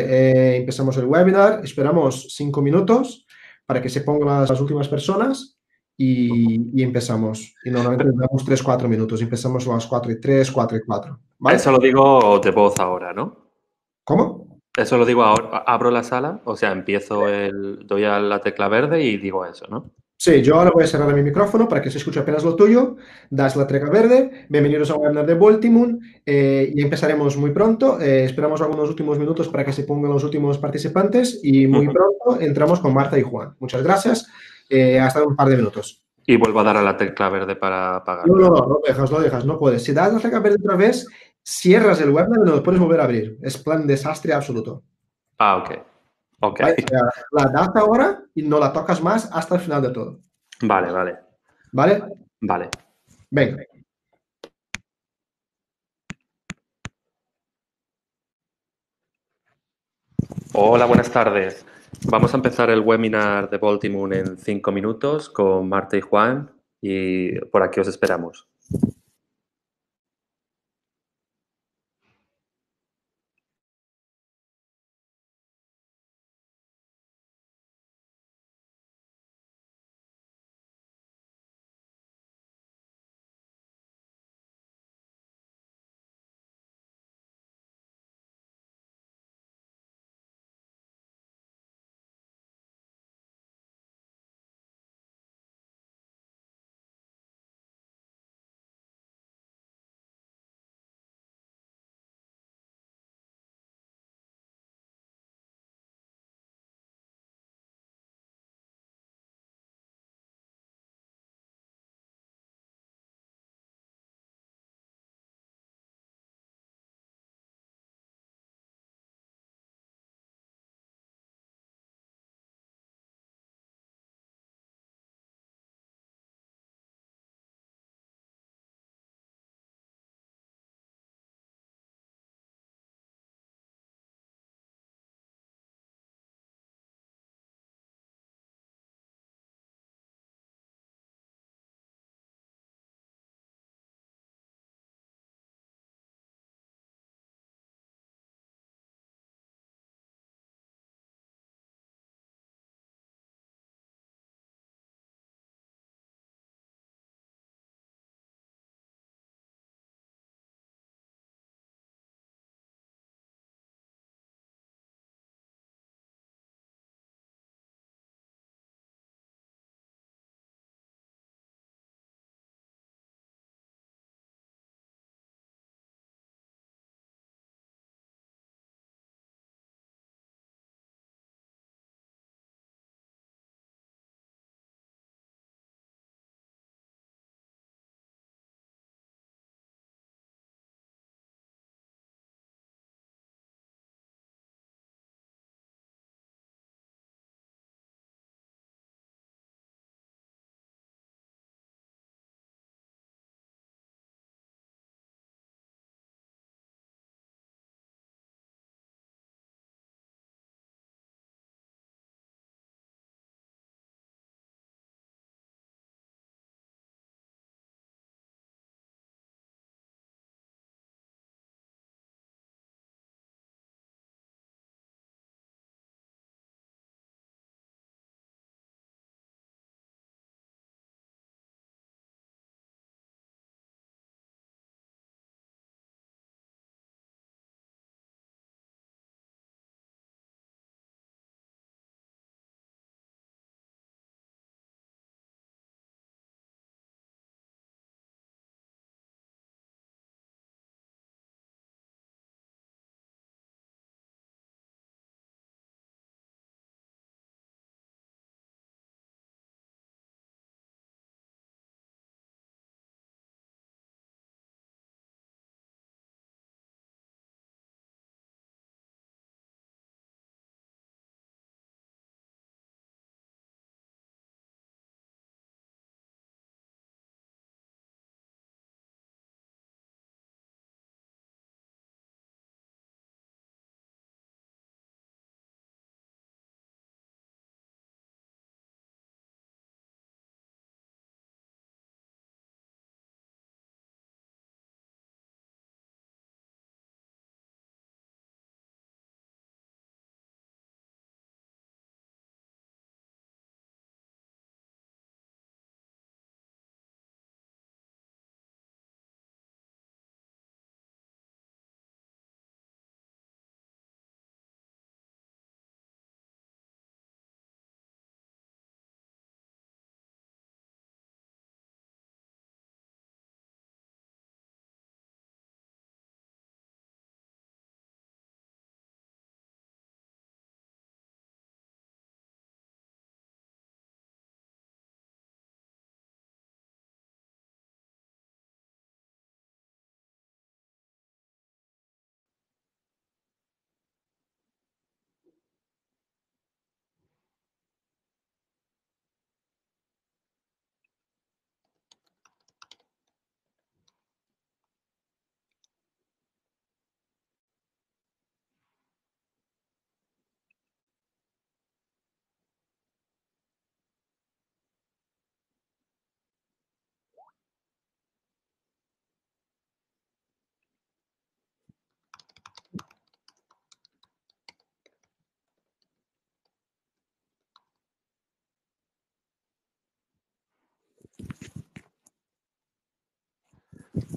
Eh, empezamos el webinar, esperamos cinco minutos para que se pongan las, últimas personas y, empezamos. Y normalmente damos tres, cuatro minutos. Empezamos a las cuatro y tres, cuatro y cuatro. Eso lo digo de voz ahora, ¿no? ¿Cómo? Eso lo digo ahora. Abro la sala, o sea, empiezo el... doy a la tecla verde y digo eso, ¿no? Sí, yo ahora voy a cerrar mi micrófono para que se escuche apenas lo tuyo. Das la treca verde. Bienvenidos a webinar de Baltimore eh, y empezaremos muy pronto. Eh, esperamos algunos últimos minutos para que se pongan los últimos participantes y muy pronto entramos con Marta y Juan. Muchas gracias. Eh, hasta un par de minutos. Y vuelvo a dar a la tecla verde para apagar. No, no, no, no dejas, no dejas, no puedes. Si das la tecla verde otra vez, cierras el webinar y no lo puedes volver a abrir. Es plan desastre absoluto. Ah, ok. Okay. La data ahora y no la tocas más hasta el final de todo. Vale, vale. ¿Vale? Vale. Venga. Hola, buenas tardes. Vamos a empezar el webinar de Baltimore en cinco minutos con Marta y Juan y por aquí os esperamos.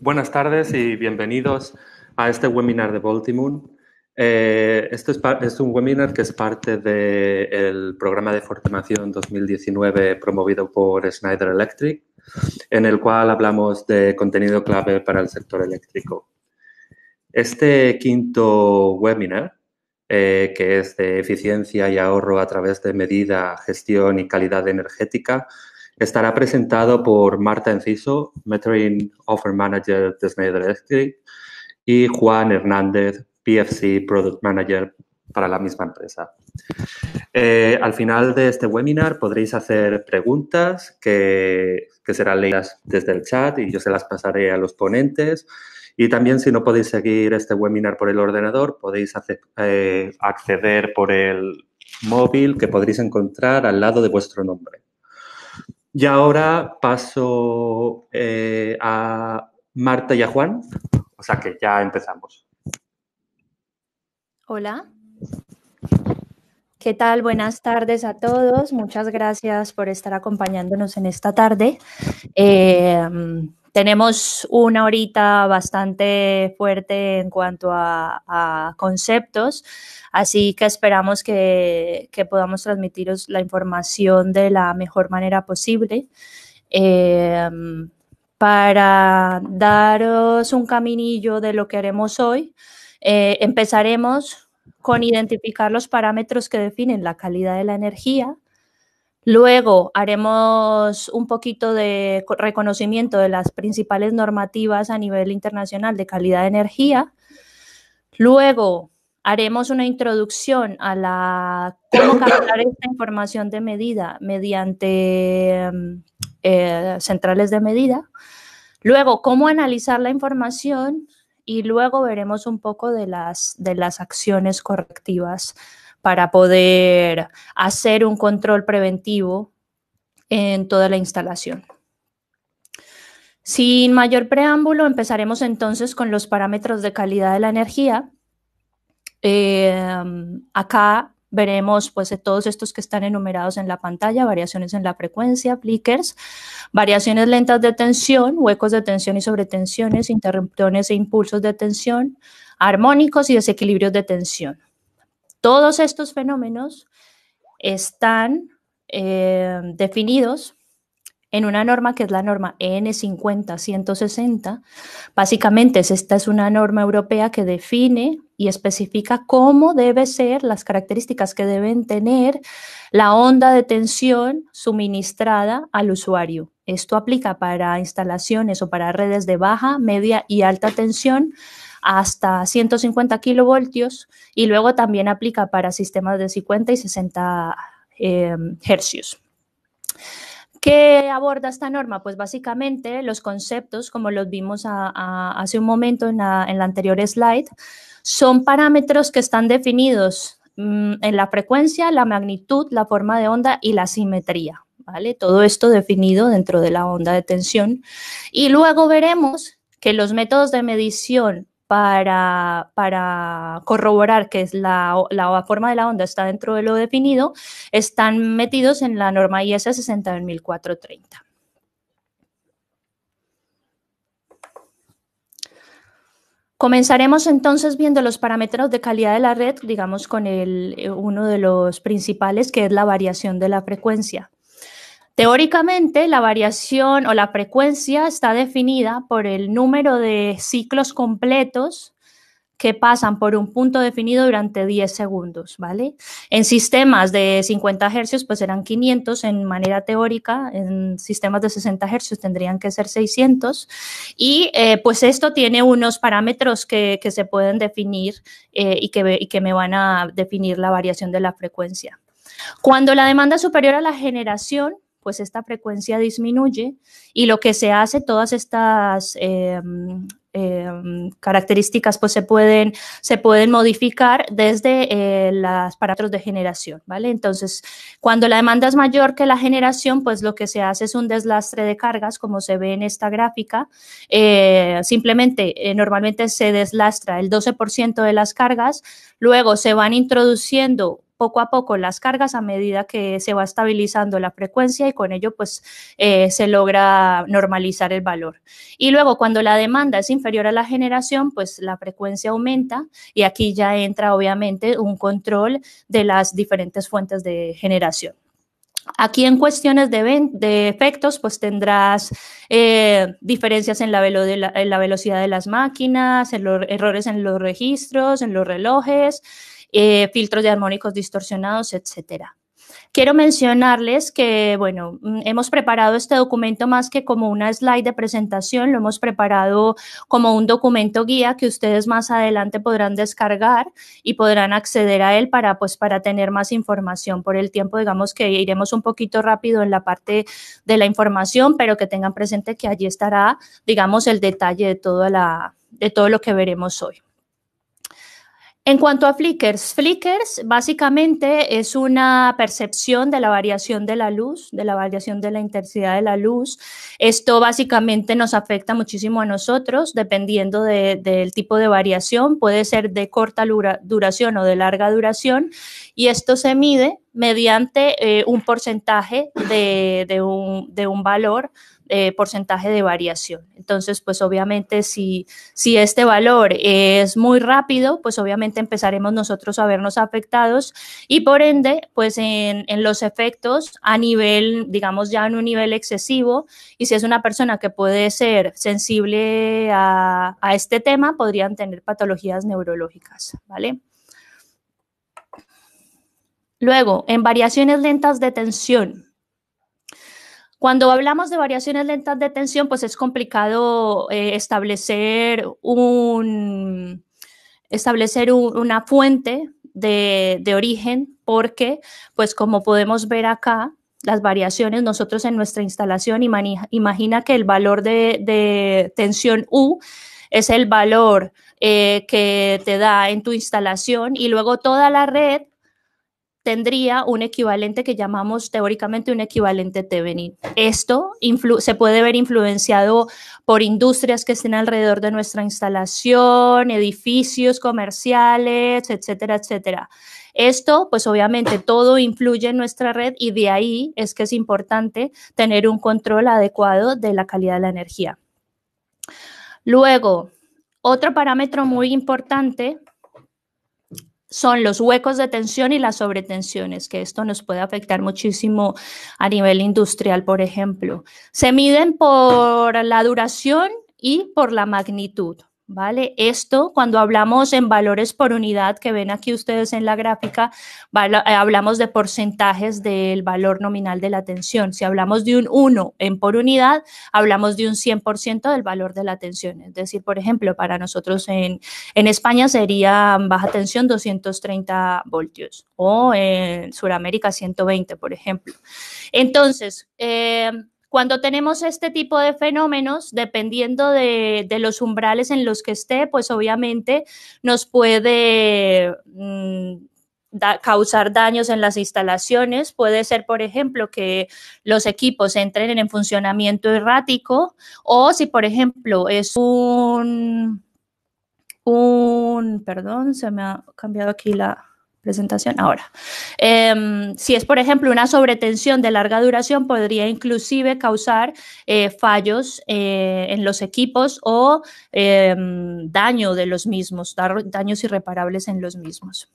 Buenas tardes y bienvenidos a este webinar de Baltimore. este es, un webinar que es parte del programa de formación 2019 promovido por Schneider Electric, en el cual hablamos de contenido clave para el sector eléctrico. Este quinto webinar, eh, que es de eficiencia y ahorro a través de medida, gestión y calidad energética, Estará presentado por Marta Enciso, Metering Offer Manager de Schneider Electric, y Juan Hernández, PFC Product Manager para la misma empresa. Eh, al final de este webinar podréis hacer preguntas que, serán leídas desde el chat y yo se las pasaré a los ponentes. Y también si no podéis seguir este webinar por el ordenador, podéis eh, acceder por el móvil que podréis encontrar al lado de vuestro nombre. Y ahora paso eh, a Marta y a Juan. O sea que ya empezamos. Hola. ¿Qué tal? Buenas tardes a todos. Muchas gracias por estar acompañándonos en esta tarde. Em, tenemos una horita bastante fuerte en cuanto a, conceptos, así que esperamos que, podamos transmitiros la información de la mejor manera posible. Em, para daros un caminillo de lo que haremos hoy, eh, empezaremos con identificar los parámetros que definen la calidad de la energía. Luego haremos un poquito de reconocimiento de las principales normativas a nivel internacional de calidad de energía. Luego haremos una introducción a la cómo captar esta información de medida mediante mm, eh, centrales de medida. Luego, cómo analizar la información y luego veremos un poco de las, de las acciones correctivas para poder hacer un control preventivo en toda la instalación. Sin mayor preámbulo, empezaremos entonces con los parámetros de calidad de la energía. Eh, acá veremos pues eh, todos estos que están enumerados en la pantalla, variaciones en la frecuencia, flickers, variaciones lentas de tensión, huecos de tensión y sobretensiones, interrupciones e impulsos de tensión, armónicos y desequilibrios de tensión. Todos estos fenómenos están eh, definidos en una norma que es la norma EN50-160. Básicamente, esta es una norma europea que define y especifica cómo deben ser las características que deben tener la onda de tensión suministrada al usuario. Esto aplica para instalaciones o para redes de baja, media y alta tensión hasta 150 kilovoltios y luego también aplica para sistemas de 50 y 60 eh, hercios. ¿Qué aborda esta norma? Pues básicamente los conceptos, como los vimos hace un momento en la, anterior slide, son parámetros que están definidos mm, en la frecuencia, la magnitud, la forma de onda y la simetría. ¿vale? Todo esto definido dentro de la onda de tensión. Y luego veremos que los métodos de medición para, corroborar que es la, forma de la onda está dentro de lo definido, están metidos en la norma IS 61430. Comenzaremos entonces viendo los parámetros de calidad de la red, digamos con eh, uno de los principales que es la variación de la frecuencia. Teóricamente, la variación o la frecuencia está definida por el número de ciclos completos que pasan por un punto definido durante 10 segundos, ¿vale? En sistemas de 50 Hz, pues serán 500 en manera teórica, en sistemas de 60 Hz tendrían que ser 600, y eh, pues esto tiene unos parámetros que, se pueden definir eh, y, que, y que me van a definir la variación de la frecuencia. Cuando la demanda es superior a la generación, pues esta frecuencia disminuye y lo que se hace, todas estas em, em, características pues se pueden, se pueden modificar desde eh, los parámetros de generación, ¿vale? Entonces, cuando la demanda es mayor que la generación, pues lo que se hace es un deslastre de cargas, como se ve en esta gráfica. Eh, simplemente, eh, normalmente se deslastra el 12% de las cargas, luego se van introduciendo poco a poco las cargas a medida que se va estabilizando la frecuencia y con ello pues eh, se logra normalizar el valor. Y luego cuando la demanda es inferior a la generación pues la frecuencia aumenta y aquí ya entra obviamente un control de las diferentes fuentes de generación. Aquí en cuestiones de, efectos, pues tendrás eh, diferencias en la, en la, velocidad de las máquinas, en los errores en los registros, en los relojes, eh, filtros de armónicos distorsionados, etcétera. Quiero mencionarles que, bueno, mm, hemos preparado este documento más que como una slide de presentación, lo hemos preparado como un documento guía que ustedes más adelante podrán descargar y podrán acceder a él para, pues, para tener más información. Por el tiempo, digamos que iremos un poquito rápido en la parte de la información, pero que tengan presente que allí estará, digamos, el detalle de, toda la, de todo lo que veremos hoy. En cuanto a flickers, flickers básicamente es una percepción de la variación de la luz, de la variación de la intensidad de la luz. Esto básicamente nos afecta muchísimo a nosotros dependiendo del tipo de variación. Puede ser de corta duración o de larga duración y esto se mide mediante eh, un porcentaje de, un, de un valor eh, porcentaje de variación. Entonces, pues obviamente si, si este valor es muy rápido, pues obviamente empezaremos nosotros a vernos afectados y por ende, pues en, los efectos a nivel, digamos ya en un nivel excesivo, y si es una persona que puede ser sensible a, a este tema, podrían tener patologías neurológicas, ¿vale? Luego, en variaciones lentas de tensión, cuando hablamos de variaciones lentas de tensión, pues es complicado eh, establecer, un, establecer una fuente de, origen porque, pues como podemos ver acá, las variaciones, nosotros en nuestra instalación, imagina, imagina que el valor de, tensión U es el valor eh, que te da en tu instalación y luego toda la red tendría un equivalente que llamamos teóricamente un equivalente Thevenin. Esto se puede ver influenciado por industrias que estén alrededor de nuestra instalación, edificios comerciales, etcétera, etcétera. Esto, pues obviamente todo influye en nuestra red y de ahí es que es importante tener un control adecuado de la calidad de la energía. Luego, otro parámetro muy importante son los huecos de tensión y las sobretensiones, que esto nos puede afectar muchísimo a nivel industrial, por ejemplo. Se miden por la duración y por la magnitud. ¿vale? Esto, cuando hablamos en valores por unidad que ven aquí ustedes en la gráfica, hablamos de porcentajes del valor nominal de la tensión. Si hablamos de un 1 en por unidad, hablamos de un 100% del valor de la tensión. Es decir, por ejemplo, para nosotros en, España sería baja tensión 230 voltios o en Sudamérica 120, por ejemplo. Entonces, eh, cuando tenemos este tipo de fenómenos, dependiendo de, los umbrales en los que esté, pues obviamente nos puede... Mm, causar daños en las instalaciones. Puede ser, por ejemplo, que los equipos entren en funcionamiento errático o si, por ejemplo, es un, un, perdón, se me ha cambiado aquí la, presentación ahora. Em, si es, por ejemplo, una sobretensión de larga duración, podría inclusive causar eh, fallos eh, en los equipos o em, daño de los mismos, daños irreparables en los mismos.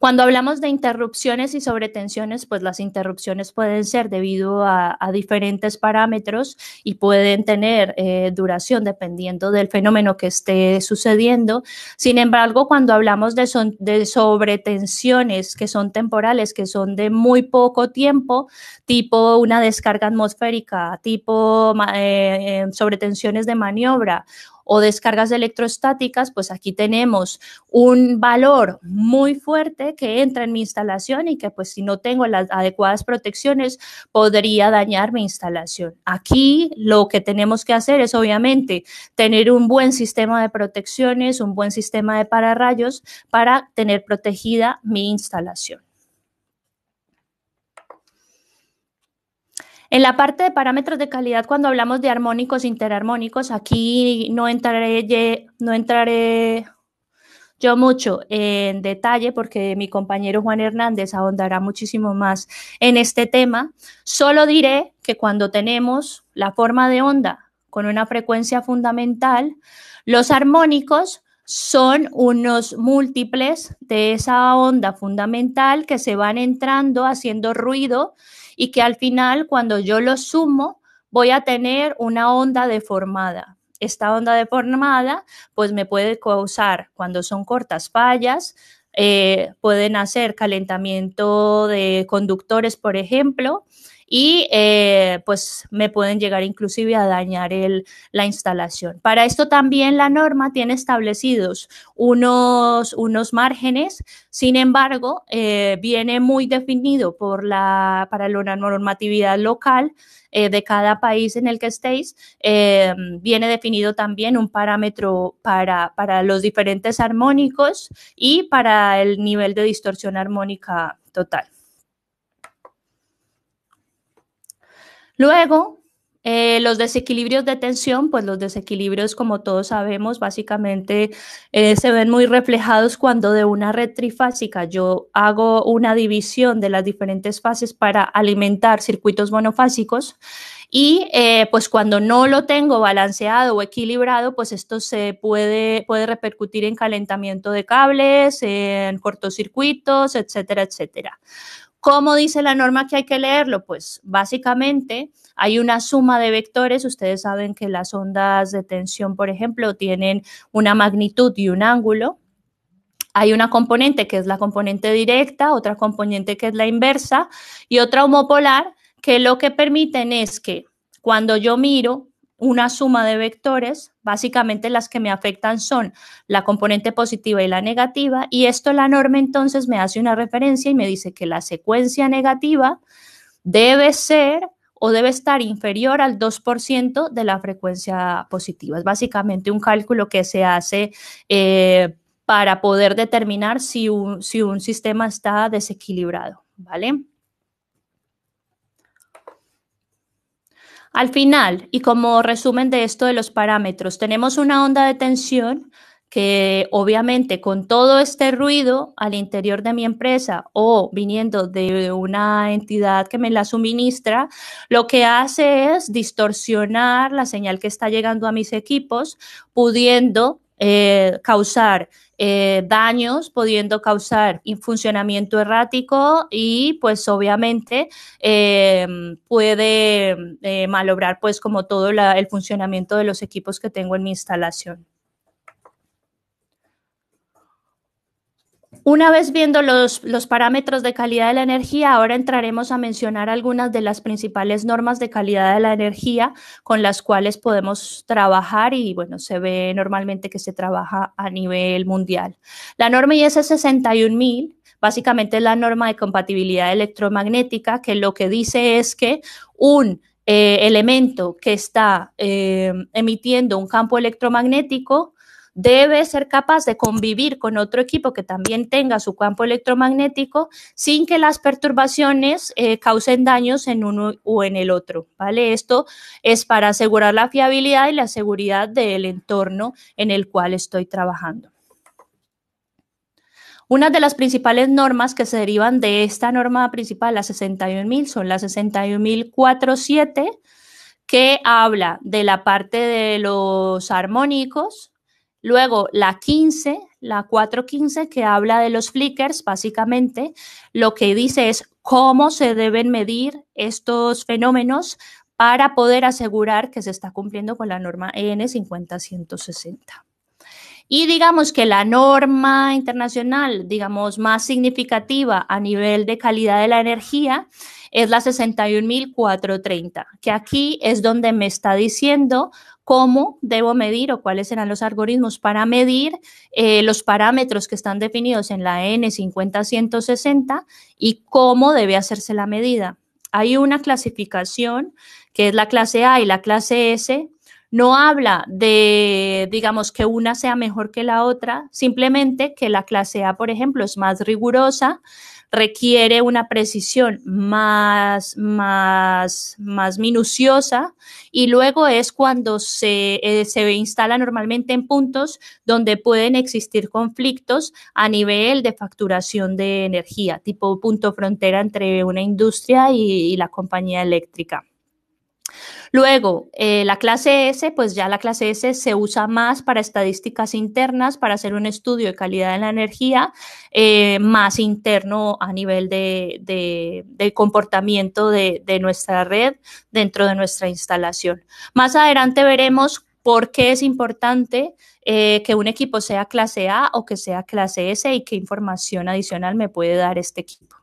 Cuando hablamos de interrupciones y sobretensiones, pues las interrupciones pueden ser debido a, diferentes parámetros y pueden tener eh, duración dependiendo del fenómeno que esté sucediendo. Sin embargo, cuando hablamos de, sobretensiones que son temporales, que son de muy poco tiempo, tipo una descarga atmosférica, tipo eh, eh, sobretensiones de maniobra o descargas electrostáticas, pues aquí tenemos un valor muy fuerte que entra en mi instalación y que pues si no tengo las adecuadas protecciones podría dañar mi instalación. Aquí lo que tenemos que hacer es obviamente tener un buen sistema de protecciones, un buen sistema de pararrayos para tener protegida mi instalación. En la parte de parámetros de calidad, cuando hablamos de armónicos, interarmónicos, aquí no entraré, no entraré yo mucho en detalle porque mi compañero Juan Hernández ahondará muchísimo más en este tema. Solo diré que cuando tenemos la forma de onda con una frecuencia fundamental, los armónicos son unos múltiples de esa onda fundamental que se van entrando haciendo ruido y que al final cuando yo lo sumo voy a tener una onda deformada. Esta onda deformada pues me puede causar cuando son cortas fallas, eh, pueden hacer calentamiento de conductores, por ejemplo, y eh, pues me pueden llegar inclusive a dañar el, la instalación. Para esto también la norma tiene establecidos unos, unos márgenes, sin embargo, eh, viene muy definido por la, para la normatividad local eh, de cada país en el que estéis, viene definido también un parámetro para, para los diferentes armónicos y para el nivel de distorsión armónica total. Luego, eh, los desequilibrios de tensión, pues los desequilibrios, como todos sabemos, básicamente eh, se ven muy reflejados cuando de una red trifásica yo hago una división de las diferentes fases para alimentar circuitos monofásicos. Y eh, pues cuando no lo tengo balanceado o equilibrado, pues esto se puede, puede repercutir en calentamiento de cables, en cortocircuitos, etcétera, etcétera. ¿Cómo dice la norma que hay que leerlo? Pues básicamente hay una suma de vectores. Ustedes saben que las ondas de tensión, por ejemplo, tienen una magnitud y un ángulo. Hay una componente que es la componente directa, otra componente que es la inversa y otra homopolar que lo que permiten es que cuando yo miro una suma de vectores, básicamente las que me afectan son la componente positiva y la negativa, y esto la norma entonces me hace una referencia y me dice que la secuencia negativa debe ser o debe estar inferior al 2% de la frecuencia positiva. Es básicamente un cálculo que se hace eh, para poder determinar si un, si un sistema está desequilibrado, ¿vale? Al final, y como resumen de esto de los parámetros, tenemos una onda de tensión que obviamente con todo este ruido al interior de mi empresa o viniendo de una entidad que me la suministra, lo que hace es distorsionar la señal que está llegando a mis equipos, pudiendo eh, causar eh, daños, pudiendo causar funcionamiento errático y pues obviamente eh, puede malobrar pues como todo el funcionamiento de los equipos que tengo en mi instalación. Una vez viendo los, parámetros de calidad de la energía, ahora entraremos a mencionar algunas de las principales normas de calidad de la energía con las cuales podemos trabajar y bueno, se ve normalmente que se trabaja a nivel mundial. La norma IS 61000 básicamente es la norma de compatibilidad electromagnética que lo que dice es que un eh, elemento que está eh, emitiendo un campo electromagnético debe ser capaz de convivir con otro equipo que también tenga su campo electromagnético sin que las perturbaciones eh, causen daños en uno o en el otro, ¿vale? Esto es para asegurar la fiabilidad y la seguridad del entorno en el cual estoy trabajando. Una de las principales normas que se derivan de esta norma principal, la 61.000, son la 61.047, que habla de la parte de los armónicos, Luego la 15, la 415, que habla de los flickers, básicamente lo que dice es cómo se deben medir estos fenómenos para poder asegurar que se está cumpliendo con la norma en 50160 Y digamos que la norma internacional, digamos, más significativa a nivel de calidad de la energía es la 61.430, que aquí es donde me está diciendo cómo debo medir o cuáles serán los algoritmos para medir eh, los parámetros que están definidos en la N50-160 y cómo debe hacerse la medida. Hay una clasificación que es la clase A y la clase S, no habla de, digamos, que una sea mejor que la otra, simplemente que la clase A, por ejemplo, es más rigurosa, requiere una precisión más, más, más minuciosa y luego es cuando eh, se, instala normalmente en puntos donde pueden existir conflictos a nivel de facturación de energía, tipo punto frontera entre una industria y la compañía eléctrica. Luego, eh, la clase S, pues ya la clase S se usa más para estadísticas internas, para hacer un estudio de calidad de la energía eh, más interno a nivel de, comportamiento de, nuestra red dentro de nuestra instalación. Más adelante veremos por qué es importante eh, que un equipo sea clase A o que sea clase S y qué información adicional me puede dar este equipo.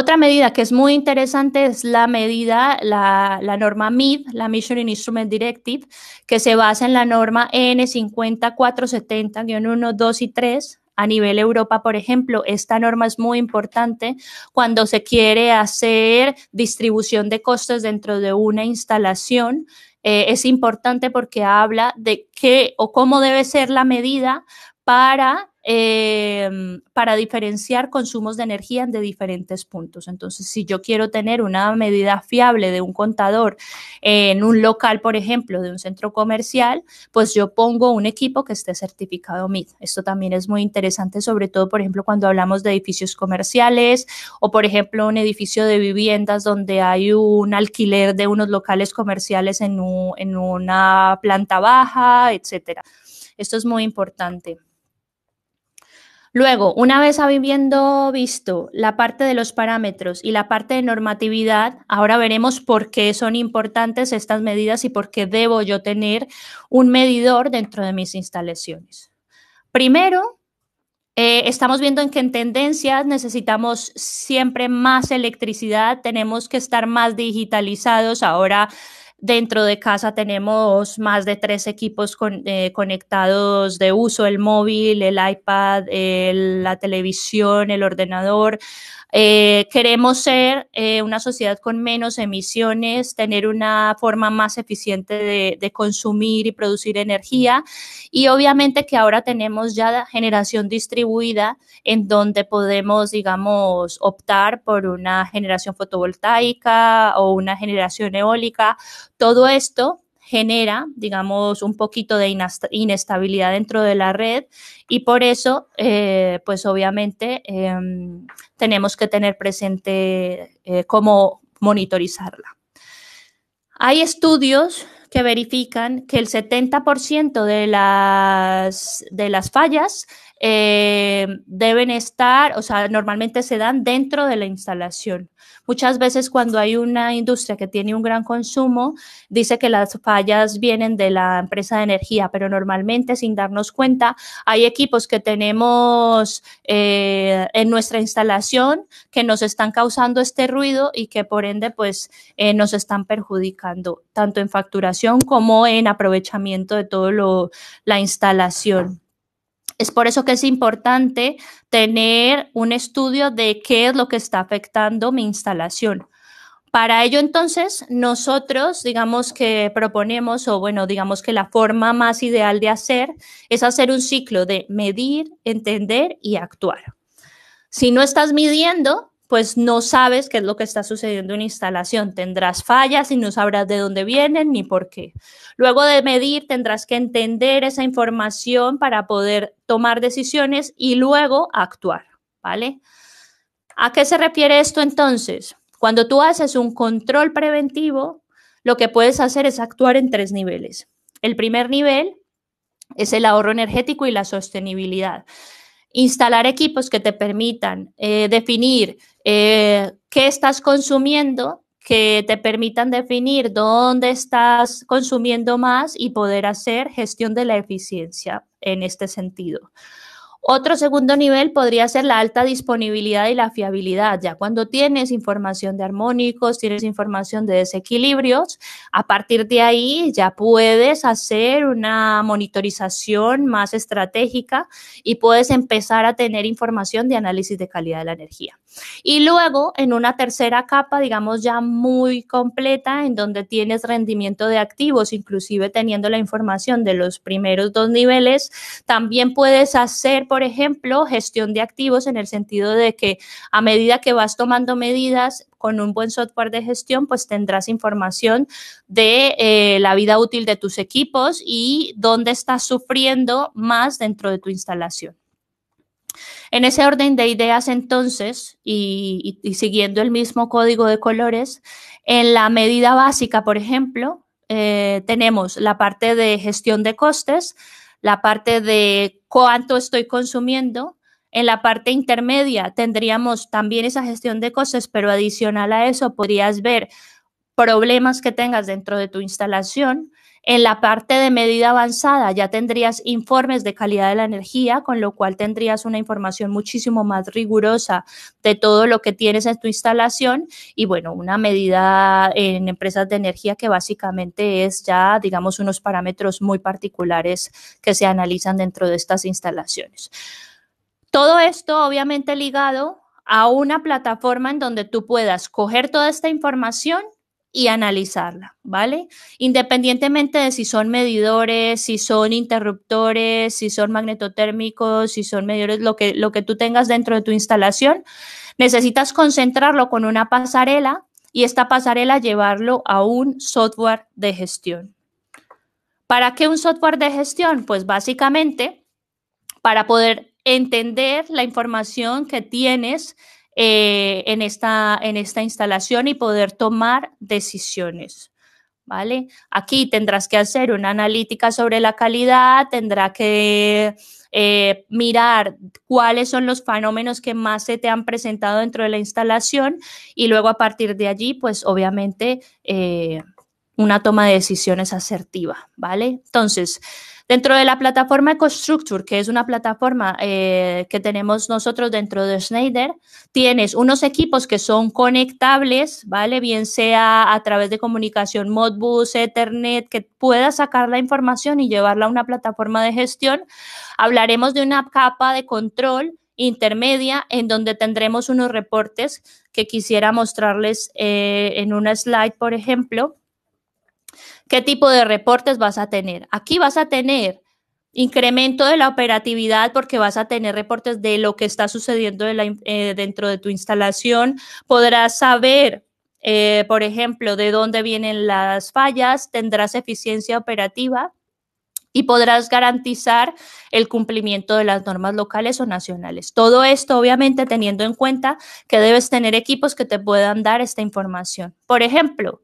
Otra medida que es muy interesante es la medida, la, norma MID, la Mission Instrument Directive, que se basa en la norma n 5470 1 2 y 3. A nivel Europa, por ejemplo, esta norma es muy importante cuando se quiere hacer distribución de costes dentro de una instalación. Eh, es importante porque habla de qué o cómo debe ser la medida para eh, para diferenciar consumos de energía de diferentes puntos. Entonces, si yo quiero tener una medida fiable de un contador en un local, por ejemplo, de un centro comercial, pues yo pongo un equipo que esté certificado MID. Esto también es muy interesante, sobre todo, por ejemplo, cuando hablamos de edificios comerciales o, por ejemplo, un edificio de viviendas donde hay un alquiler de unos locales comerciales en, en una planta baja, etcétera. Esto es muy importante. Luego, una vez habiendo visto la parte de los parámetros y la parte de normatividad, ahora veremos por qué son importantes estas medidas y por qué debo yo tener un medidor dentro de mis instalaciones. Primero, eh, estamos viendo en que en tendencias necesitamos siempre más electricidad, tenemos que estar más digitalizados ahora Dentro de casa tenemos más de tres equipos eh, conectados de uso, el móvil, el iPad, la televisión, el ordenador. Eh, queremos ser eh, una sociedad con menos emisiones, tener una forma más eficiente de, de, consumir y producir energía y obviamente que ahora tenemos ya la generación distribuida en donde podemos, digamos, optar por una generación fotovoltaica o una generación eólica. Todo esto genera, digamos, un poquito de inestabilidad dentro de la red y por eso, eh, pues obviamente, em, tenemos que tener presente eh, cómo monitorizarla. Hay estudios que verifican que el 70% de las, de las fallas eh, deben estar, o sea, normalmente se dan dentro de la instalación. Muchas veces cuando hay una industria que tiene un gran consumo, dice que las fallas vienen de la empresa de energía, pero normalmente sin darnos cuenta hay equipos que tenemos eh, en nuestra instalación que nos están causando este ruido y que por ende pues eh, nos están perjudicando tanto en facturación como en aprovechamiento de todo lo la instalación. Es por eso que es importante tener un estudio de qué es lo que está afectando mi instalación. Para ello, entonces, nosotros, digamos que proponemos, o bueno, digamos que la forma más ideal de hacer es hacer un ciclo de medir, entender y actuar. Si no estás midiendo, pues no sabes qué es lo que está sucediendo en instalación. Tendrás fallas y no sabrás de dónde vienen ni por qué. Luego de medir, tendrás que entender esa información para poder tomar decisiones y luego actuar, ¿vale? ¿A qué se refiere esto entonces? Cuando tú haces un control preventivo, lo que puedes hacer es actuar en tres niveles. El primer nivel es el ahorro energético y la sostenibilidad instalar equipos que te permitan eh, definir eh, qué estás consumiendo, que te permitan definir dónde estás consumiendo más y poder hacer gestión de la eficiencia en este sentido. Otro segundo nivel podría ser la alta disponibilidad y la fiabilidad. Ya cuando tienes información de armónicos, tienes información de desequilibrios, a partir de ahí ya puedes hacer una monitorización más estratégica y puedes empezar a tener información de análisis de calidad de la energía. Y luego en una tercera capa, digamos ya muy completa, en donde tienes rendimiento de activos, inclusive teniendo la información de los primeros dos niveles, también puedes hacer, por ejemplo, gestión de activos en el sentido de que a medida que vas tomando medidas, con un buen software de gestión, pues tendrás información de eh, la vida útil de tus equipos y dónde estás sufriendo más dentro de tu instalación. En ese orden de ideas entonces, y, siguiendo el mismo código de colores, en la medida básica, por ejemplo, eh, tenemos la parte de gestión de costes, la parte de cuánto estoy consumiendo. En la parte intermedia tendríamos también esa gestión de costes, pero adicional a eso podrías ver problemas que tengas dentro de tu instalación, en la parte de medida avanzada ya tendrías informes de calidad de la energía, con lo cual tendrías una información muchísimo más rigurosa de todo lo que tienes en tu instalación y bueno, una medida en empresas de energía que básicamente es ya, digamos, unos parámetros muy particulares que se analizan dentro de estas instalaciones. Todo esto obviamente ligado a una plataforma en donde tú puedas coger toda esta información y analizarla, ¿vale? Independientemente de si son medidores, si son interruptores, si son magnetotérmicos, si son medidores, lo que, lo que tú tengas dentro de tu instalación, necesitas concentrarlo con una pasarela y esta pasarela llevarlo a un software de gestión. ¿Para qué un software de gestión? Pues básicamente para poder entender la información que tienes eh, en, esta, en esta instalación y poder tomar decisiones. ¿Vale? Aquí tendrás que hacer una analítica sobre la calidad, tendrá que eh, mirar cuáles son los fenómenos que más se te han presentado dentro de la instalación y luego a partir de allí, pues obviamente eh, una toma de decisiones asertiva, ¿vale? Entonces, Dentro de la plataforma EcoStructure, que es una plataforma eh, que tenemos nosotros dentro de Schneider, tienes unos equipos que son conectables, ¿vale? Bien sea a través de comunicación Modbus, Ethernet, que puedas sacar la información y llevarla a una plataforma de gestión. Hablaremos de una capa de control intermedia en donde tendremos unos reportes que quisiera mostrarles eh, en una slide, por ejemplo. ¿Qué tipo de reportes vas a tener? Aquí vas a tener incremento de la operatividad porque vas a tener reportes de lo que está sucediendo eh, dentro de tu instalación. Podrás saber, eh, por ejemplo, de dónde vienen las fallas, tendrás eficiencia operativa y podrás garantizar el cumplimiento de las normas locales o nacionales. Todo esto, obviamente, teniendo en cuenta que debes tener equipos que te puedan dar esta información. Por ejemplo,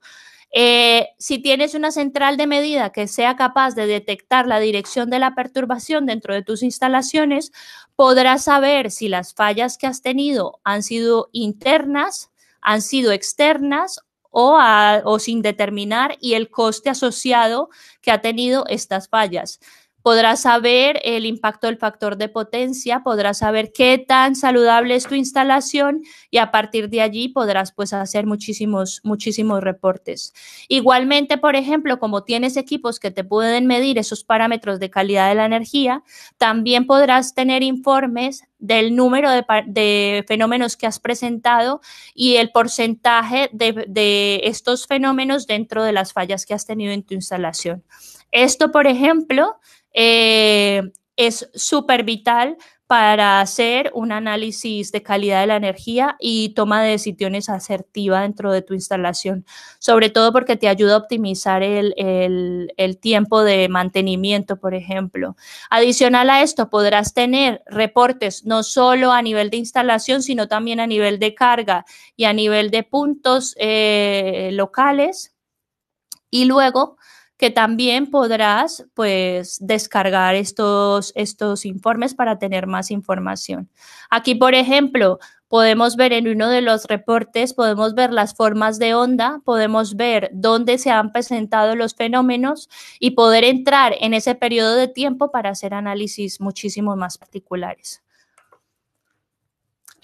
eh, si tienes una central de medida que sea capaz de detectar la dirección de la perturbación dentro de tus instalaciones, podrás saber si las fallas que has tenido han sido internas, han sido externas o, o sin determinar y el coste asociado que ha tenido estas fallas podrás saber el impacto del factor de potencia, podrás saber qué tan saludable es tu instalación y a partir de allí podrás pues hacer muchísimos, muchísimos reportes. Igualmente, por ejemplo, como tienes equipos que te pueden medir esos parámetros de calidad de la energía, también podrás tener informes del número de, fenómenos que has presentado y el porcentaje de estos fenómenos dentro de las fallas que has tenido en tu instalación. Esto, por ejemplo, eh, es súper vital para hacer un análisis de calidad de la energía y toma de decisiones asertiva dentro de tu instalación, sobre todo porque te ayuda a optimizar el, tiempo de mantenimiento, por ejemplo. Adicional a esto, podrás tener reportes no solo a nivel de instalación, sino también a nivel de carga y a nivel de puntos eh, locales. Y luego que también podrás pues descargar estos, estos informes para tener más información. Aquí, por ejemplo, podemos ver en uno de los reportes, podemos ver las formas de onda, podemos ver dónde se han presentado los fenómenos y poder entrar en ese periodo de tiempo para hacer análisis muchísimo más particulares.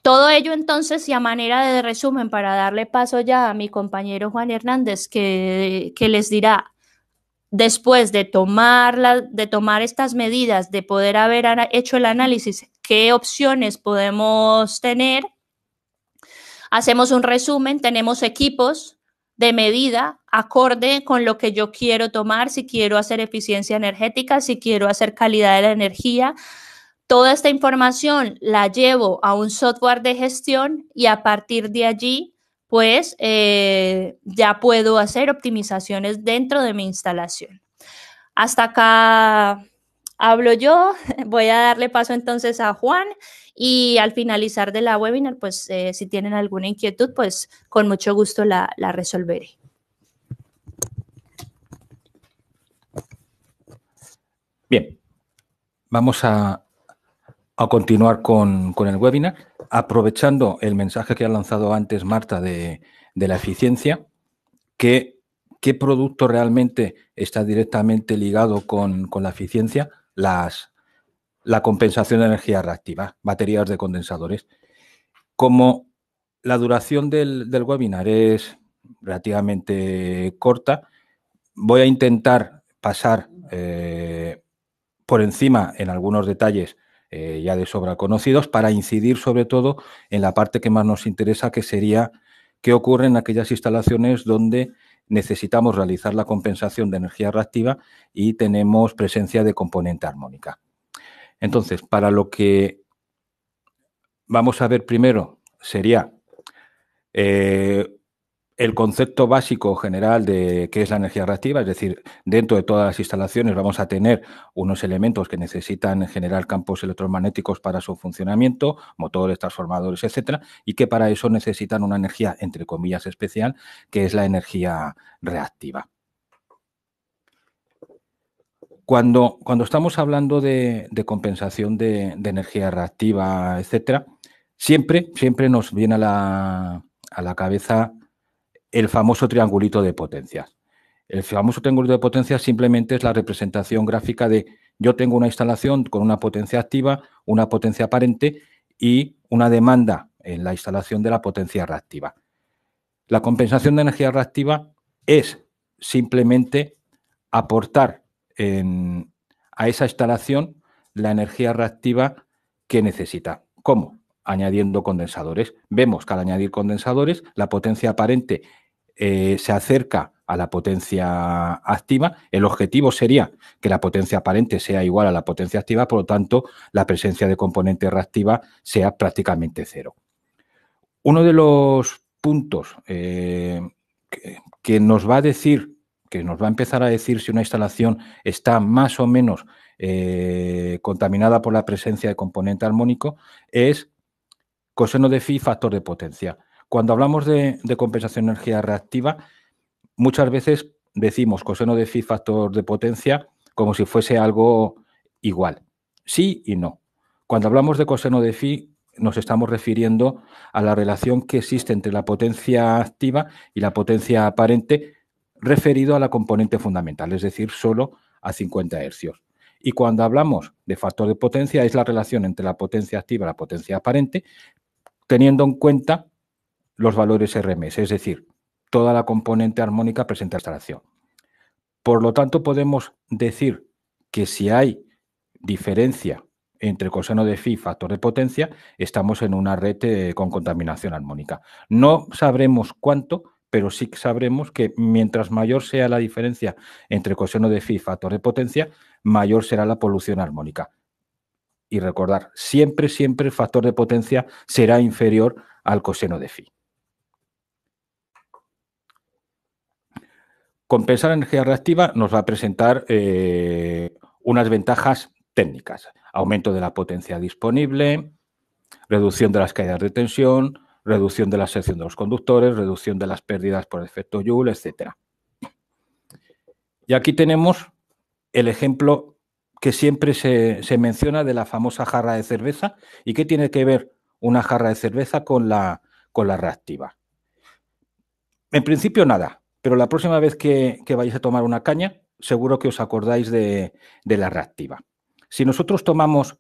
Todo ello entonces y a manera de resumen para darle paso ya a mi compañero Juan Hernández que, que les dirá después de tomar, de tomar estas medidas, de poder haber hecho el análisis, qué opciones podemos tener, hacemos un resumen, tenemos equipos de medida acorde con lo que yo quiero tomar, si quiero hacer eficiencia energética, si quiero hacer calidad de la energía. Toda esta información la llevo a un software de gestión y a partir de allí pues eh, ya puedo hacer optimizaciones dentro de mi instalación. Hasta acá hablo yo, voy a darle paso entonces a Juan y al finalizar de la webinar, pues eh, si tienen alguna inquietud, pues con mucho gusto la, resolveré. Bien, vamos a, continuar con, con, el webinar aprovechando el mensaje que ha lanzado antes Marta de, la eficiencia, qué producto realmente está directamente ligado con, la eficiencia, las, la compensación de energía reactiva, baterías de condensadores. Como la duración del, webinar es relativamente corta, voy a intentar pasar eh, por encima en algunos detalles eh, ya de sobra conocidos, para incidir sobre todo en la parte que más nos interesa, que sería qué ocurre en aquellas instalaciones donde necesitamos realizar la compensación de energía reactiva y tenemos presencia de componente armónica. Entonces, para lo que vamos a ver primero sería eh, el concepto básico general de qué es la energía reactiva, es decir, dentro de todas las instalaciones vamos a tener unos elementos que necesitan generar campos electromagnéticos para su funcionamiento, motores, transformadores, etcétera, y que para eso necesitan una energía, entre comillas, especial, que es la energía reactiva. Cuando, cuando estamos hablando de, compensación de, energía reactiva, etcétera, siempre, siempre nos viene a la, a la cabeza el famoso triangulito de potencias. El famoso triangulito de potencias simplemente es la representación gráfica de yo tengo una instalación con una potencia activa, una potencia aparente y una demanda en la instalación de la potencia reactiva. La compensación de energía reactiva es simplemente aportar a esa instalación la energía reactiva que necesita. ¿Cómo? Añadiendo condensadores. Vemos que al añadir condensadores, la potencia aparente eh, se acerca a la potencia activa. El objetivo sería que la potencia aparente sea igual a la potencia activa, por lo tanto, la presencia de componente reactiva sea prácticamente cero. Uno de los puntos eh, que, nos va a decir, que nos va a empezar a decir si una instalación está más o menos eh, contaminada por la presencia de componente armónico, es coseno de phi factor de potencia. Cuando hablamos de, compensación de energía reactiva, muchas veces decimos coseno de phi factor de potencia como si fuese algo igual. Sí y no. Cuando hablamos de coseno de phi, nos estamos refiriendo a la relación que existe entre la potencia activa y la potencia aparente referido a la componente fundamental, es decir, solo a 50 Hz. Y cuando hablamos de factor de potencia, es la relación entre la potencia activa y la potencia aparente, teniendo en cuenta los valores RMS, es decir, toda la componente armónica presenta esta relación. Por lo tanto, podemos decir que si hay diferencia entre coseno de phi y factor de potencia, estamos en una red eh, con contaminación armónica. No sabremos cuánto, pero sí sabremos que mientras mayor sea la diferencia entre coseno de phi y factor de potencia, mayor será la polución armónica. Y recordar, siempre, siempre el factor de potencia será inferior al coseno de phi. Compensar energía reactiva nos va a presentar eh, unas ventajas técnicas. Aumento de la potencia disponible, reducción de las caídas de tensión, reducción de la sección de los conductores, reducción de las pérdidas por efecto Joule, etc. Y aquí tenemos el ejemplo que siempre se, menciona de la famosa jarra de cerveza y qué tiene que ver una jarra de cerveza con la, con la reactiva. En principio nada, pero la próxima vez que, vayáis a tomar una caña, seguro que os acordáis de, la reactiva. Si nosotros tomamos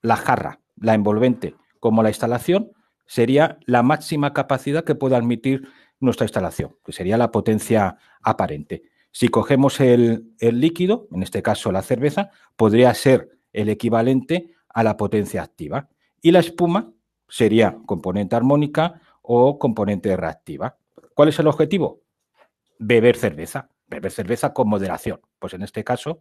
la jarra, la envolvente, como la instalación, sería la máxima capacidad que pueda admitir nuestra instalación, que sería la potencia aparente. Si cogemos el, líquido, en este caso la cerveza, podría ser el equivalente a la potencia activa. Y la espuma sería componente armónica o componente reactiva. ¿Cuál es el objetivo? beber cerveza, beber cerveza con moderación. Pues en este caso,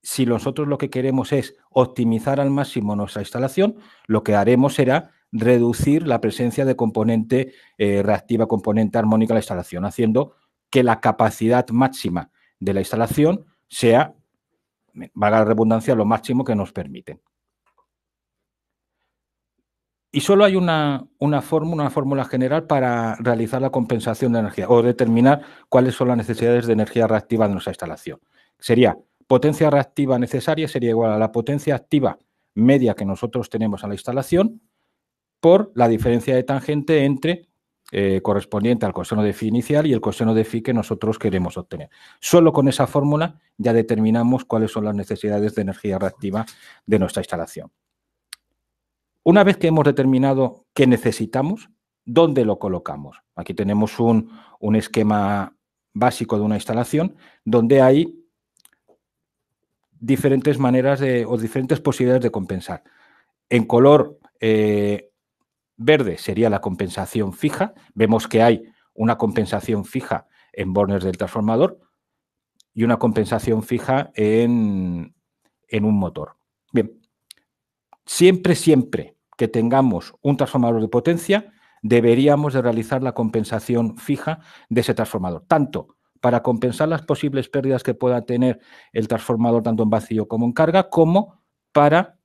si nosotros lo que queremos es optimizar al máximo nuestra instalación, lo que haremos será reducir la presencia de componente eh, reactiva, componente armónica a la instalación, haciendo que la capacidad máxima de la instalación sea, valga la redundancia, lo máximo que nos permiten. Y solo hay una, fórmula, una fórmula general para realizar la compensación de energía o determinar cuáles son las necesidades de energía reactiva de nuestra instalación. Sería potencia reactiva necesaria sería igual a la potencia activa media que nosotros tenemos a la instalación por la diferencia de tangente entre eh, correspondiente al coseno de phi inicial y el coseno de phi que nosotros queremos obtener. Solo con esa fórmula ya determinamos cuáles son las necesidades de energía reactiva de nuestra instalación. Una vez que hemos determinado qué necesitamos, ¿dónde lo colocamos? Aquí tenemos un, esquema básico de una instalación donde hay diferentes maneras o diferentes posibilidades de compensar. En color eh, verde sería la compensación fija. Vemos que hay una compensación fija en bornes del transformador y una compensación fija en, en un motor. Bien, siempre, siempre que tengamos un transformador de potencia, deberíamos de realizar la compensación fija de ese transformador, tanto para compensar las posibles pérdidas que pueda tener el transformador tanto en vacío como en carga, como para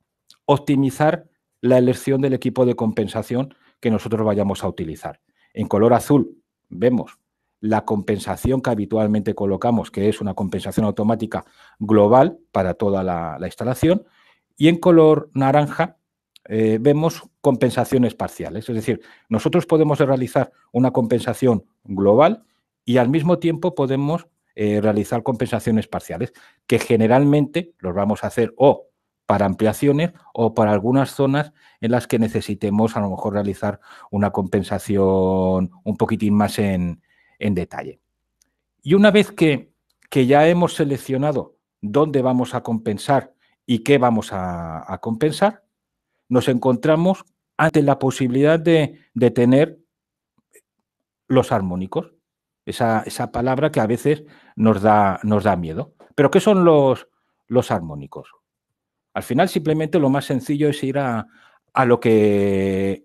optimizar la elección del equipo de compensación que nosotros vayamos a utilizar. En color azul vemos la compensación que habitualmente colocamos, que es una compensación automática global para toda la, la instalación, y en color naranja eh, vemos compensaciones parciales. Es decir, nosotros podemos realizar una compensación global y al mismo tiempo podemos eh, realizar compensaciones parciales, que generalmente los vamos a hacer o para ampliaciones o para algunas zonas en las que necesitemos a lo mejor realizar una compensación un poquitín más en, detalle. Y una vez que, que ya hemos seleccionado dónde vamos a compensar ¿Y qué vamos a, compensar? Nos encontramos ante la posibilidad de, tener los armónicos, esa, esa, palabra que a veces nos da, nos da miedo. Pero ¿qué son los, los armónicos? Al final simplemente lo más sencillo es ir a lo que